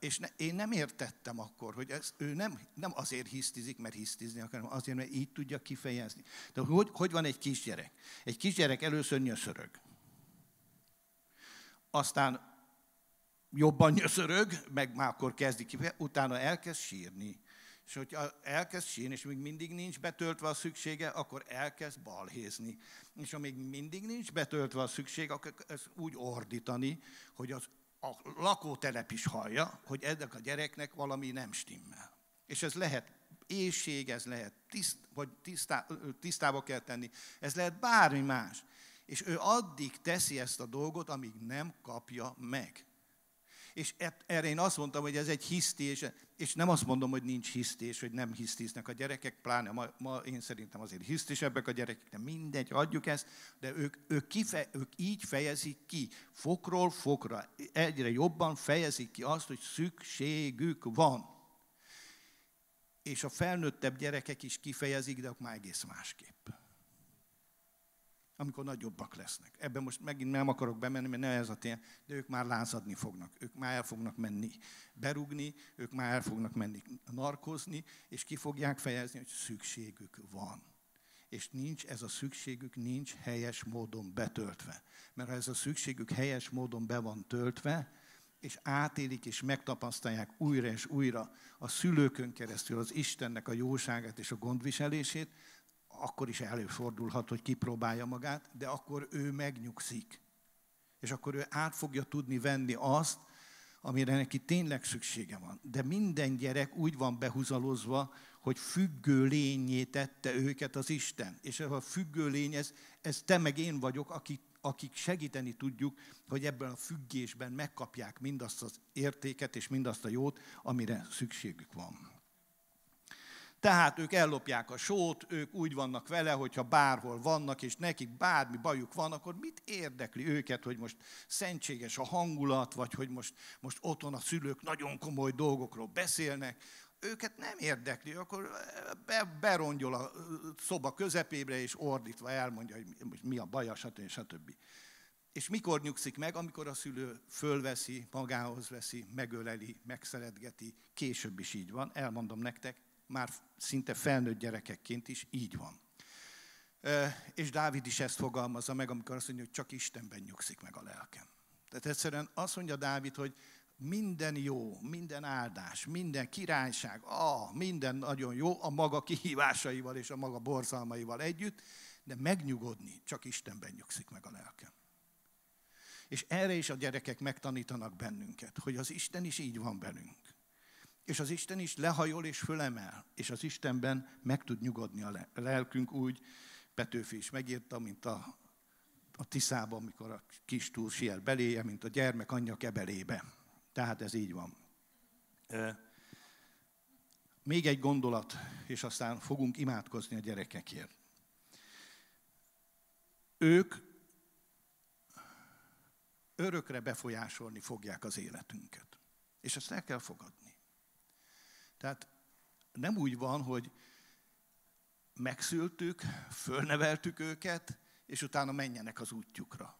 és ne, én nem értettem akkor, hogy ez, ő nem, nem azért hisztizik, mert hisztizni akar, hanem azért, mert így tudja kifejezni. De hogy, hogy van egy kisgyerek? Egy kisgyerek először nyöszörög. Aztán jobban nyöszörög, meg már akkor kezdik ki, utána elkezd sírni. És hogyha elkezd sírni, és még mindig nincs betöltve a szüksége, akkor elkezd balhézni. És amíg mindig nincs betöltve a szüksége, akkor ez úgy ordítani, hogy az a lakótelep is hallja, hogy ennek a gyereknek valami nem stimmel. És ez lehet éjség, ez lehet tiszt, vagy tisztá, tisztába kell tenni, ez lehet bármi más. És ő addig teszi ezt a dolgot, amíg nem kapja meg és erre én azt mondtam, hogy ez egy hisztés, és nem azt mondom, hogy nincs hisztés, hogy nem hisztíznek a gyerekek, pláne ma, ma én szerintem azért hisztisebbek a gyerekek, de mindegy, adjuk ezt, de ők, ők, kife, ők így fejezik ki, fokról fokra, egyre jobban fejezik ki azt, hogy szükségük van. És a felnőttebb gyerekek is kifejezik, de ők már egész másképp amikor nagyobbak lesznek. Ebben most megint nem akarok bemenni, mert nem ez a tény, de ők már lázadni fognak, ők már el fognak menni berugni, ők már el fognak menni narkozni, és ki fogják fejezni, hogy szükségük van. És nincs ez a szükségük, nincs helyes módon betöltve. Mert ha ez a szükségük helyes módon be van töltve, és átélik és megtapasztalják újra és újra a szülőkön keresztül az Istennek a jóságát és a gondviselését, akkor is előfordulhat, hogy kipróbálja magát, de akkor ő megnyugszik. És akkor ő át fogja tudni venni azt, amire neki tényleg szüksége van. De minden gyerek úgy van behúzalozva, hogy függő lényé tette őket az Isten. És ez a függő lény, ez, ez te meg én vagyok, akik, akik segíteni tudjuk, hogy ebben a függésben megkapják mindazt az értéket és mindazt a jót, amire szükségük van. Tehát ők ellopják a sót, ők úgy vannak vele, hogyha bárhol vannak, és nekik bármi bajuk van, akkor mit érdekli őket, hogy most szentséges a hangulat, vagy hogy most, most otthon a szülők nagyon komoly dolgokról beszélnek, őket nem érdekli, akkor be, berongyol a szoba közepébre, és ordítva elmondja, hogy mi a baja, stb. stb. És mikor nyugszik meg, amikor a szülő fölveszi, magához veszi, megöleli, megszeretgeti, később is így van, elmondom nektek, már szinte felnőtt gyerekekként is így van. És Dávid is ezt fogalmazza meg, amikor azt mondja, hogy csak Istenben nyugszik meg a lelkem. Tehát egyszerűen azt mondja Dávid, hogy minden jó, minden áldás, minden királyság, a, minden nagyon jó a maga kihívásaival és a maga borzalmaival együtt, de megnyugodni csak Istenben nyugszik meg a lelkem. És erre is a gyerekek megtanítanak bennünket, hogy az Isten is így van velünk. És az Isten is lehajol és fölemel, és az Istenben meg tud nyugodni a lelkünk úgy, Petőfi is megírta, mint a, a Tiszában, amikor a kis túl siel beléje, mint a gyermek anyja kebelébe. Tehát ez így van. Még egy gondolat, és aztán fogunk imádkozni a gyerekekért. Ők örökre befolyásolni fogják az életünket. És ezt el kell fogadni. Tehát nem úgy van, hogy megszültük, fölneveltük őket, és utána menjenek az útjukra.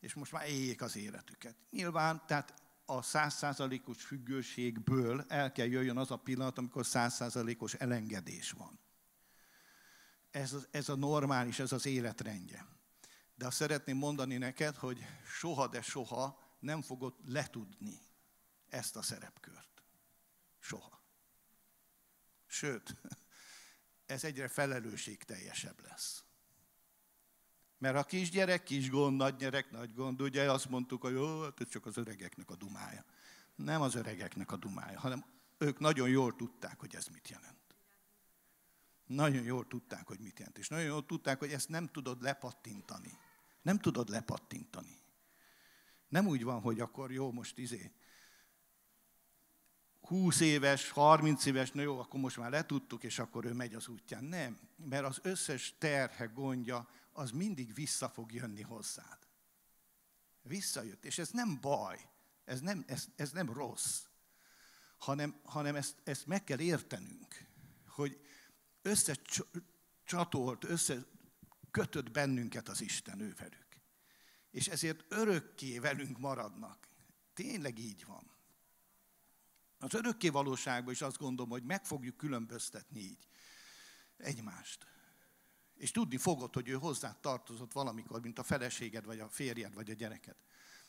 És most már éljék az életüket. Nyilván, tehát a százszázalékos függőségből el kell jöjjön az a pillanat, amikor százszázalékos elengedés van. Ez, ez a normális, ez az életrendje. De azt szeretném mondani neked, hogy soha, de soha nem fogod letudni ezt a szerepkört. Soha. Sőt, ez egyre felelősségteljesebb lesz. Mert a kisgyerek, kis gond, nagy gyerek, nagy gond, ugye azt mondtuk, hogy jó, hát ez csak az öregeknek a dumája. Nem az öregeknek a dumája, hanem ők nagyon jól tudták, hogy ez mit jelent. Nagyon jól tudták, hogy mit jelent. És nagyon jól tudták, hogy ezt nem tudod lepattintani. Nem tudod lepattintani. Nem úgy van, hogy akkor jó, most izé, 20 éves, 30 éves, na jó, akkor most már letudtuk, és akkor ő megy az útján. Nem, mert az összes terhe, gondja, az mindig vissza fog jönni hozzád. Visszajött, és ez nem baj, ez nem, ez, ez nem rossz, hanem, hanem ezt, ezt meg kell értenünk, hogy összecsatolt, összekötött bennünket az Isten ő velük. És ezért örökké velünk maradnak. Tényleg így van. Az örökké valóságban is azt gondolom, hogy meg fogjuk különböztetni így egymást. És tudni fogod, hogy ő hozzá tartozott valamikor, mint a feleséged, vagy a férjed, vagy a gyereked.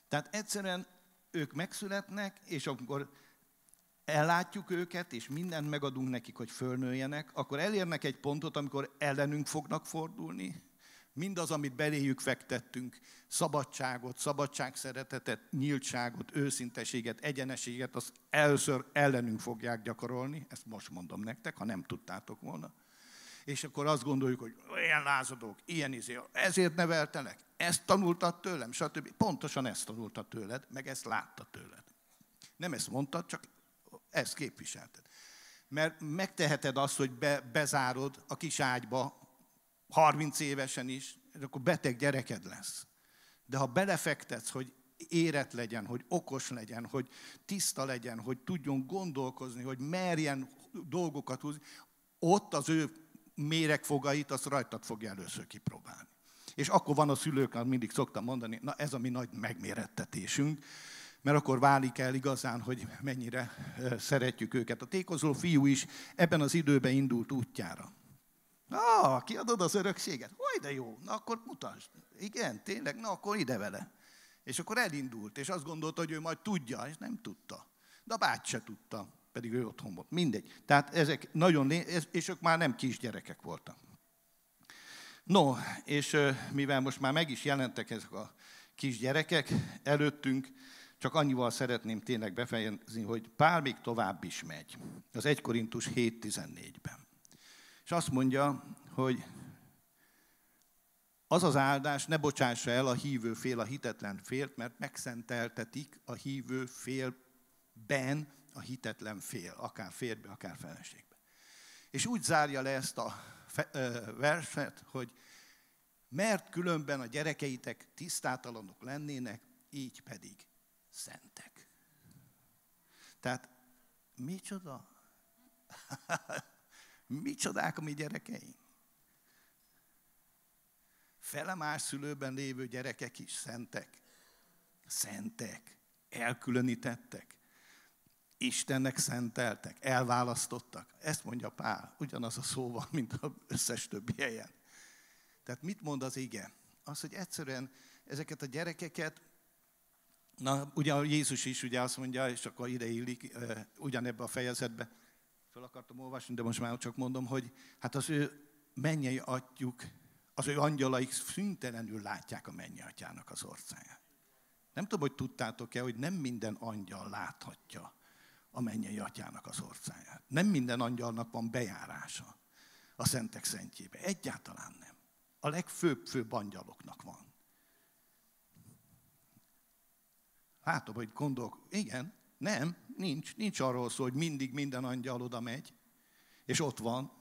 Tehát egyszerűen ők megszületnek, és akkor ellátjuk őket, és mindent megadunk nekik, hogy fölnőjenek, akkor elérnek egy pontot, amikor ellenünk fognak fordulni, Mindaz, amit beléjük fektettünk, szabadságot, szabadságszeretetet, nyíltságot, őszinteséget, egyeneséget, az először ellenünk fogják gyakorolni, ezt most mondom nektek, ha nem tudtátok volna. És akkor azt gondoljuk, hogy olyan lázadók, ilyen izé, ezért neveltelek, ezt tanultad tőlem, stb. Pontosan ezt tanultad tőled, meg ezt látta tőled. Nem ezt mondtad, csak ezt képviselted. Mert megteheted azt, hogy be, bezárod a kis ágyba 30 évesen is, akkor beteg gyereked lesz. De ha belefektetsz, hogy érett legyen, hogy okos legyen, hogy tiszta legyen, hogy tudjon gondolkozni, hogy merjen dolgokat húzni, ott az ő méregfogait azt rajtad fogja először kipróbálni. És akkor van a szülőknek, mindig szoktam mondani, na ez a mi nagy megmérettetésünk, mert akkor válik el igazán, hogy mennyire szeretjük őket. A tékozó fiú is ebben az időben indult útjára. Ah, kiadod az örökséget? Oj, de jó, na akkor mutasd. Igen, tényleg, na akkor ide vele. És akkor elindult, és azt gondolta, hogy ő majd tudja, és nem tudta. De a se tudta, pedig ő otthon volt. Mindegy. Tehát ezek nagyon, és ők már nem kisgyerekek voltak. No, és mivel most már meg is jelentek ezek a kisgyerekek előttünk, csak annyival szeretném tényleg befejezni, hogy Pál még tovább is megy. Az 1 Korintus 7.14-ben. És azt mondja, hogy az az áldás ne bocsássa el a hívő fél a hitetlen félt, mert megszenteltetik a hívő félben a hitetlen fél, akár férbe, akár feleségbe. És úgy zárja le ezt a verset, hogy mert különben a gyerekeitek tisztátalanok lennének, így pedig szentek. Tehát micsoda? Micsodák a mi gyerekeink? Fele más szülőben lévő gyerekek is szentek. Szentek. Elkülönítettek. Istennek szenteltek, elválasztottak. Ezt mondja Pál, ugyanaz a szóval, mint az összes többi helyen. Tehát mit mond az ige? Az, hogy egyszerűen ezeket a gyerekeket, na ugye Jézus is ugye azt mondja, és akkor ide illik eh, ugyanebbe a fejezetbe, föl akartam olvasni, de most már csak mondom, hogy hát az ő mennyei atyuk, az ő angyalaik szüntelenül látják a mennyei atyának az orcáját. Nem tudom, hogy tudtátok-e, hogy nem minden angyal láthatja a mennyei atyának az orcáját. Nem minden angyalnak van bejárása a szentek szentjébe. Egyáltalán nem. A legfőbb-főbb angyaloknak van. Látom, hogy gondolok, igen, nem, nincs. Nincs arról szó, hogy mindig minden angyal oda megy, és ott van.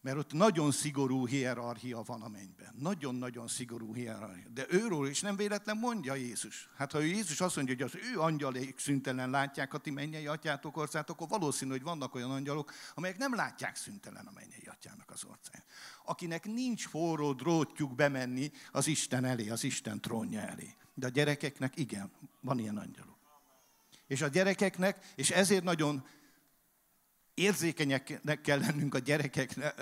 Mert ott nagyon szigorú hierarchia van a mennyben. Nagyon-nagyon szigorú hierarchia. De őről is nem véletlen mondja Jézus. Hát ha Jézus azt mondja, hogy az ő angyalék szüntelen látják a ti mennyei atyátok országot, akkor valószínű, hogy vannak olyan angyalok, amelyek nem látják szüntelen a mennyei atyának az országát. Akinek nincs forró drótjuk bemenni az Isten elé, az Isten trónja elé de a gyerekeknek igen, van ilyen angyaluk. És a gyerekeknek, és ezért nagyon érzékenyeknek kell lennünk a gyerekek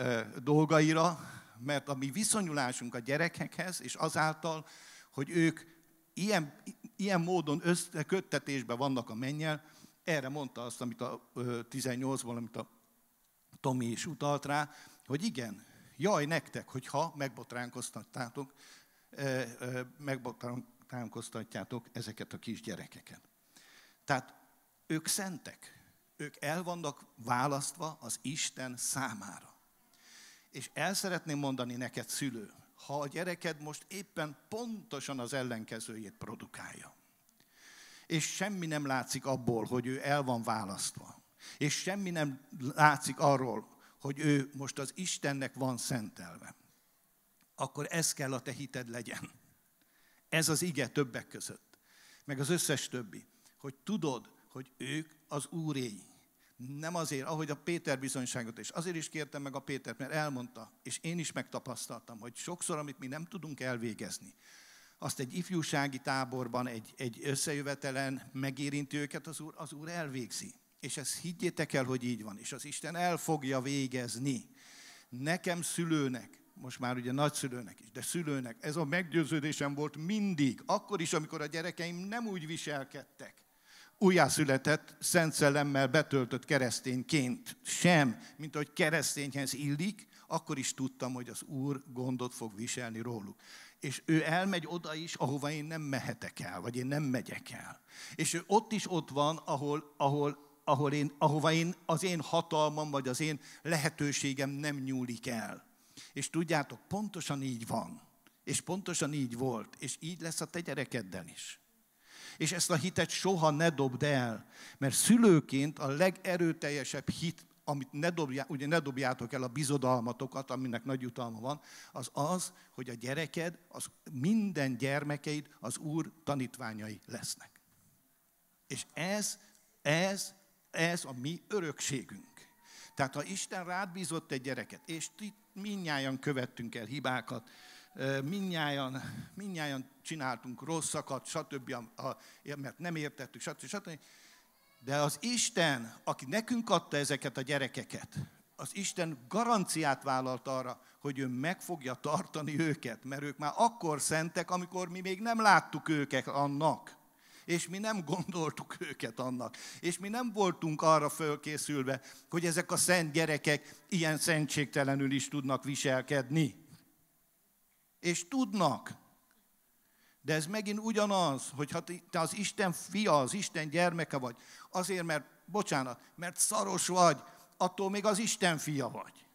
dolgaira, mert a mi viszonyulásunk a gyerekekhez, és azáltal, hogy ők ilyen, ilyen módon összeköttetésben vannak a mennyel, erre mondta azt, amit a 18-ban, amit a Tomi is utalt rá, hogy igen, jaj nektek, hogyha megbotránkoztattátok, megbotránkoztattátok, tájékoztatjátok ezeket a kisgyerekeket. Tehát ők szentek, ők el vannak választva az Isten számára. És el szeretném mondani neked, szülő, ha a gyereked most éppen pontosan az ellenkezőjét produkálja, és semmi nem látszik abból, hogy ő el van választva, és semmi nem látszik arról, hogy ő most az Istennek van szentelve, akkor ez kell a te hited legyen ez az ige többek között, meg az összes többi, hogy tudod, hogy ők az úréi. Nem azért, ahogy a Péter bizonyságot, és azért is kértem meg a Pétert, mert elmondta, és én is megtapasztaltam, hogy sokszor, amit mi nem tudunk elvégezni, azt egy ifjúsági táborban, egy, egy összejövetelen megérinti őket, az úr, az úr elvégzi. És ezt higgyétek el, hogy így van, és az Isten el fogja végezni. Nekem szülőnek most már ugye nagyszülőnek is, de szülőnek. Ez a meggyőződésem volt mindig, akkor is, amikor a gyerekeim nem úgy viselkedtek. Újjászületett, szent szellemmel betöltött keresztényként sem, mint ahogy keresztényhez illik, akkor is tudtam, hogy az Úr gondot fog viselni róluk. És ő elmegy oda is, ahova én nem mehetek el, vagy én nem megyek el. És ő ott is ott van, ahol, ahol, ahol én, ahova én, az én hatalmam, vagy az én lehetőségem nem nyúlik el. És tudjátok, pontosan így van. És pontosan így volt. És így lesz a te gyerekeddel is. És ezt a hitet soha ne dobd el, mert szülőként a legerőteljesebb hit, amit ne, dobjá, ugye ne dobjátok el a bizodalmatokat, aminek nagy utalma van, az az, hogy a gyereked, az minden gyermekeid az Úr tanítványai lesznek. És ez, ez, ez a mi örökségünk. Tehát ha Isten rád bízott egy gyereket, és ti minnyáján követtünk el hibákat, minnyáján, minnyáján csináltunk rosszakat, stb., mert nem értettük, stb. stb. De az Isten, aki nekünk adta ezeket a gyerekeket, az Isten garanciát vállalt arra, hogy ő meg fogja tartani őket, mert ők már akkor szentek, amikor mi még nem láttuk őket annak és mi nem gondoltuk őket annak, és mi nem voltunk arra fölkészülve, hogy ezek a szent gyerekek ilyen szentségtelenül is tudnak viselkedni. És tudnak. De ez megint ugyanaz, hogy ha te az Isten fia, az Isten gyermeke vagy, azért, mert, bocsánat, mert szaros vagy, attól még az Isten fia vagy.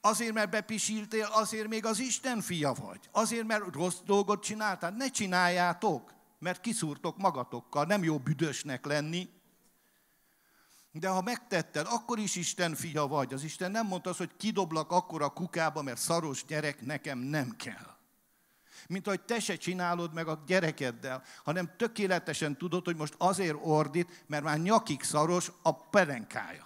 Azért, mert bepisíltél, azért még az Isten fia vagy. Azért, mert rossz dolgot csináltál. Ne csináljátok mert kiszúrtok magatokkal, nem jó büdösnek lenni. De ha megtetted, akkor is Isten fia vagy. Az Isten nem mondta azt, hogy kidoblak akkor a kukába, mert szaros gyerek nekem nem kell. Mint ahogy te se csinálod meg a gyerekeddel, hanem tökéletesen tudod, hogy most azért ordít, mert már nyakig szaros a perenkája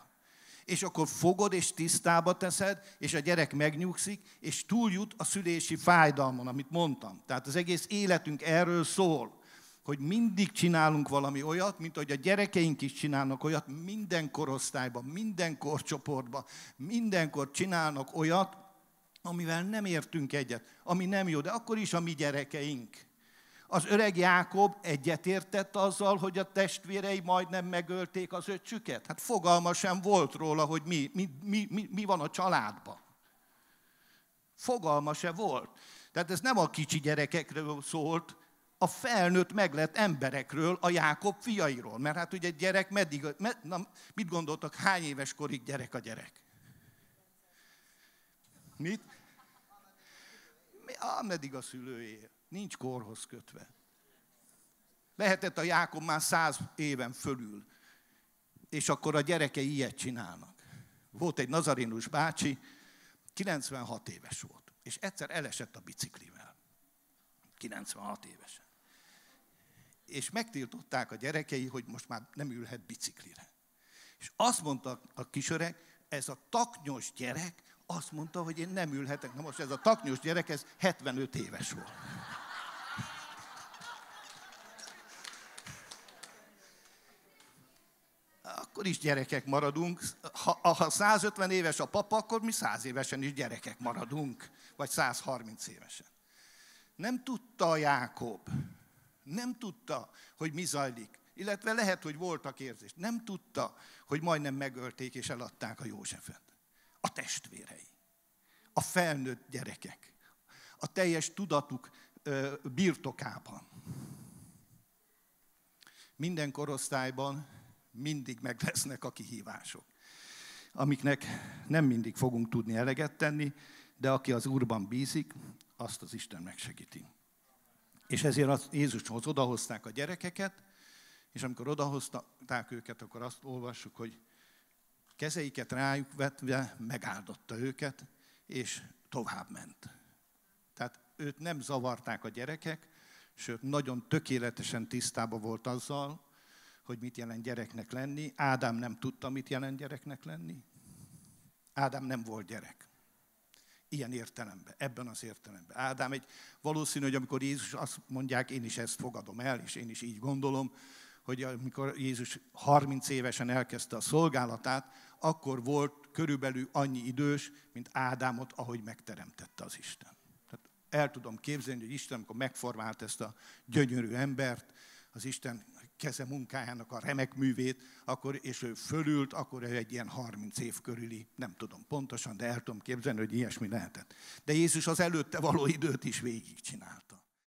és akkor fogod és tisztába teszed, és a gyerek megnyugszik, és túljut a szülési fájdalmon, amit mondtam. Tehát az egész életünk erről szól hogy mindig csinálunk valami olyat, mint hogy a gyerekeink is csinálnak olyat minden korosztályban, minden korcsoportban, mindenkor csinálnak olyat, amivel nem értünk egyet, ami nem jó, de akkor is a mi gyerekeink. Az öreg Jákob egyetértett azzal, hogy a testvérei majdnem megölték az öcsüket? Hát fogalma sem volt róla, hogy mi, mi, mi, mi, mi van a családban. Fogalma se volt. Tehát ez nem a kicsi gyerekekről szólt, a felnőtt meglett emberekről, a Jákob fiairól. Mert hát ugye gyerek meddig, med, na, mit gondoltak, hány éves korig gyerek a gyerek? Mit? Mi? meddig a szülője. Nincs korhoz kötve. Lehetett a Jákob már száz éven fölül. És akkor a gyerekei ilyet csinálnak. Volt egy nazarinus bácsi, 96 éves volt. És egyszer elesett a biciklivel. 96 évesen és megtiltották a gyerekei, hogy most már nem ülhet biciklire. És azt mondta a kisöreg, ez a taknyos gyerek, azt mondta, hogy én nem ülhetek. Na most ez a taknyos gyerek, ez 75 éves volt. Akkor is gyerekek maradunk. Ha, ha 150 éves a papa, akkor mi 100 évesen is gyerekek maradunk, vagy 130 évesen. Nem tudta Jákob, nem tudta, hogy mi zajlik. Illetve lehet, hogy voltak érzés. Nem tudta, hogy majdnem megölték és eladták a Józsefet. A testvérei, a felnőtt gyerekek, a teljes tudatuk ö, birtokában. Minden korosztályban mindig meg lesznek a kihívások, amiknek nem mindig fogunk tudni eleget tenni, de aki az Úrban bízik, azt az Isten megsegíti. És ezért Jézushoz odahozták a gyerekeket, és amikor odahozták őket, akkor azt olvassuk, hogy kezeiket rájuk vetve megáldotta őket, és tovább ment. Tehát őt nem zavarták a gyerekek, sőt nagyon tökéletesen tisztában volt azzal, hogy mit jelent gyereknek lenni. Ádám nem tudta, mit jelent gyereknek lenni. Ádám nem volt gyerek. Ilyen értelemben, ebben az értelemben. Ádám egy valószínű, hogy amikor Jézus azt mondják, én is ezt fogadom el, és én is így gondolom, hogy amikor Jézus 30 évesen elkezdte a szolgálatát, akkor volt körülbelül annyi idős, mint Ádámot, ahogy megteremtette az Isten. Tehát el tudom képzelni, hogy Isten, amikor megformált ezt a gyönyörű embert, az Isten keze munkájának a remek művét, akkor, és ő fölült, akkor ő egy ilyen 30 év körüli, nem tudom pontosan, de el tudom képzelni, hogy ilyesmi lehetett. De Jézus az előtte való időt is végigcsinálta.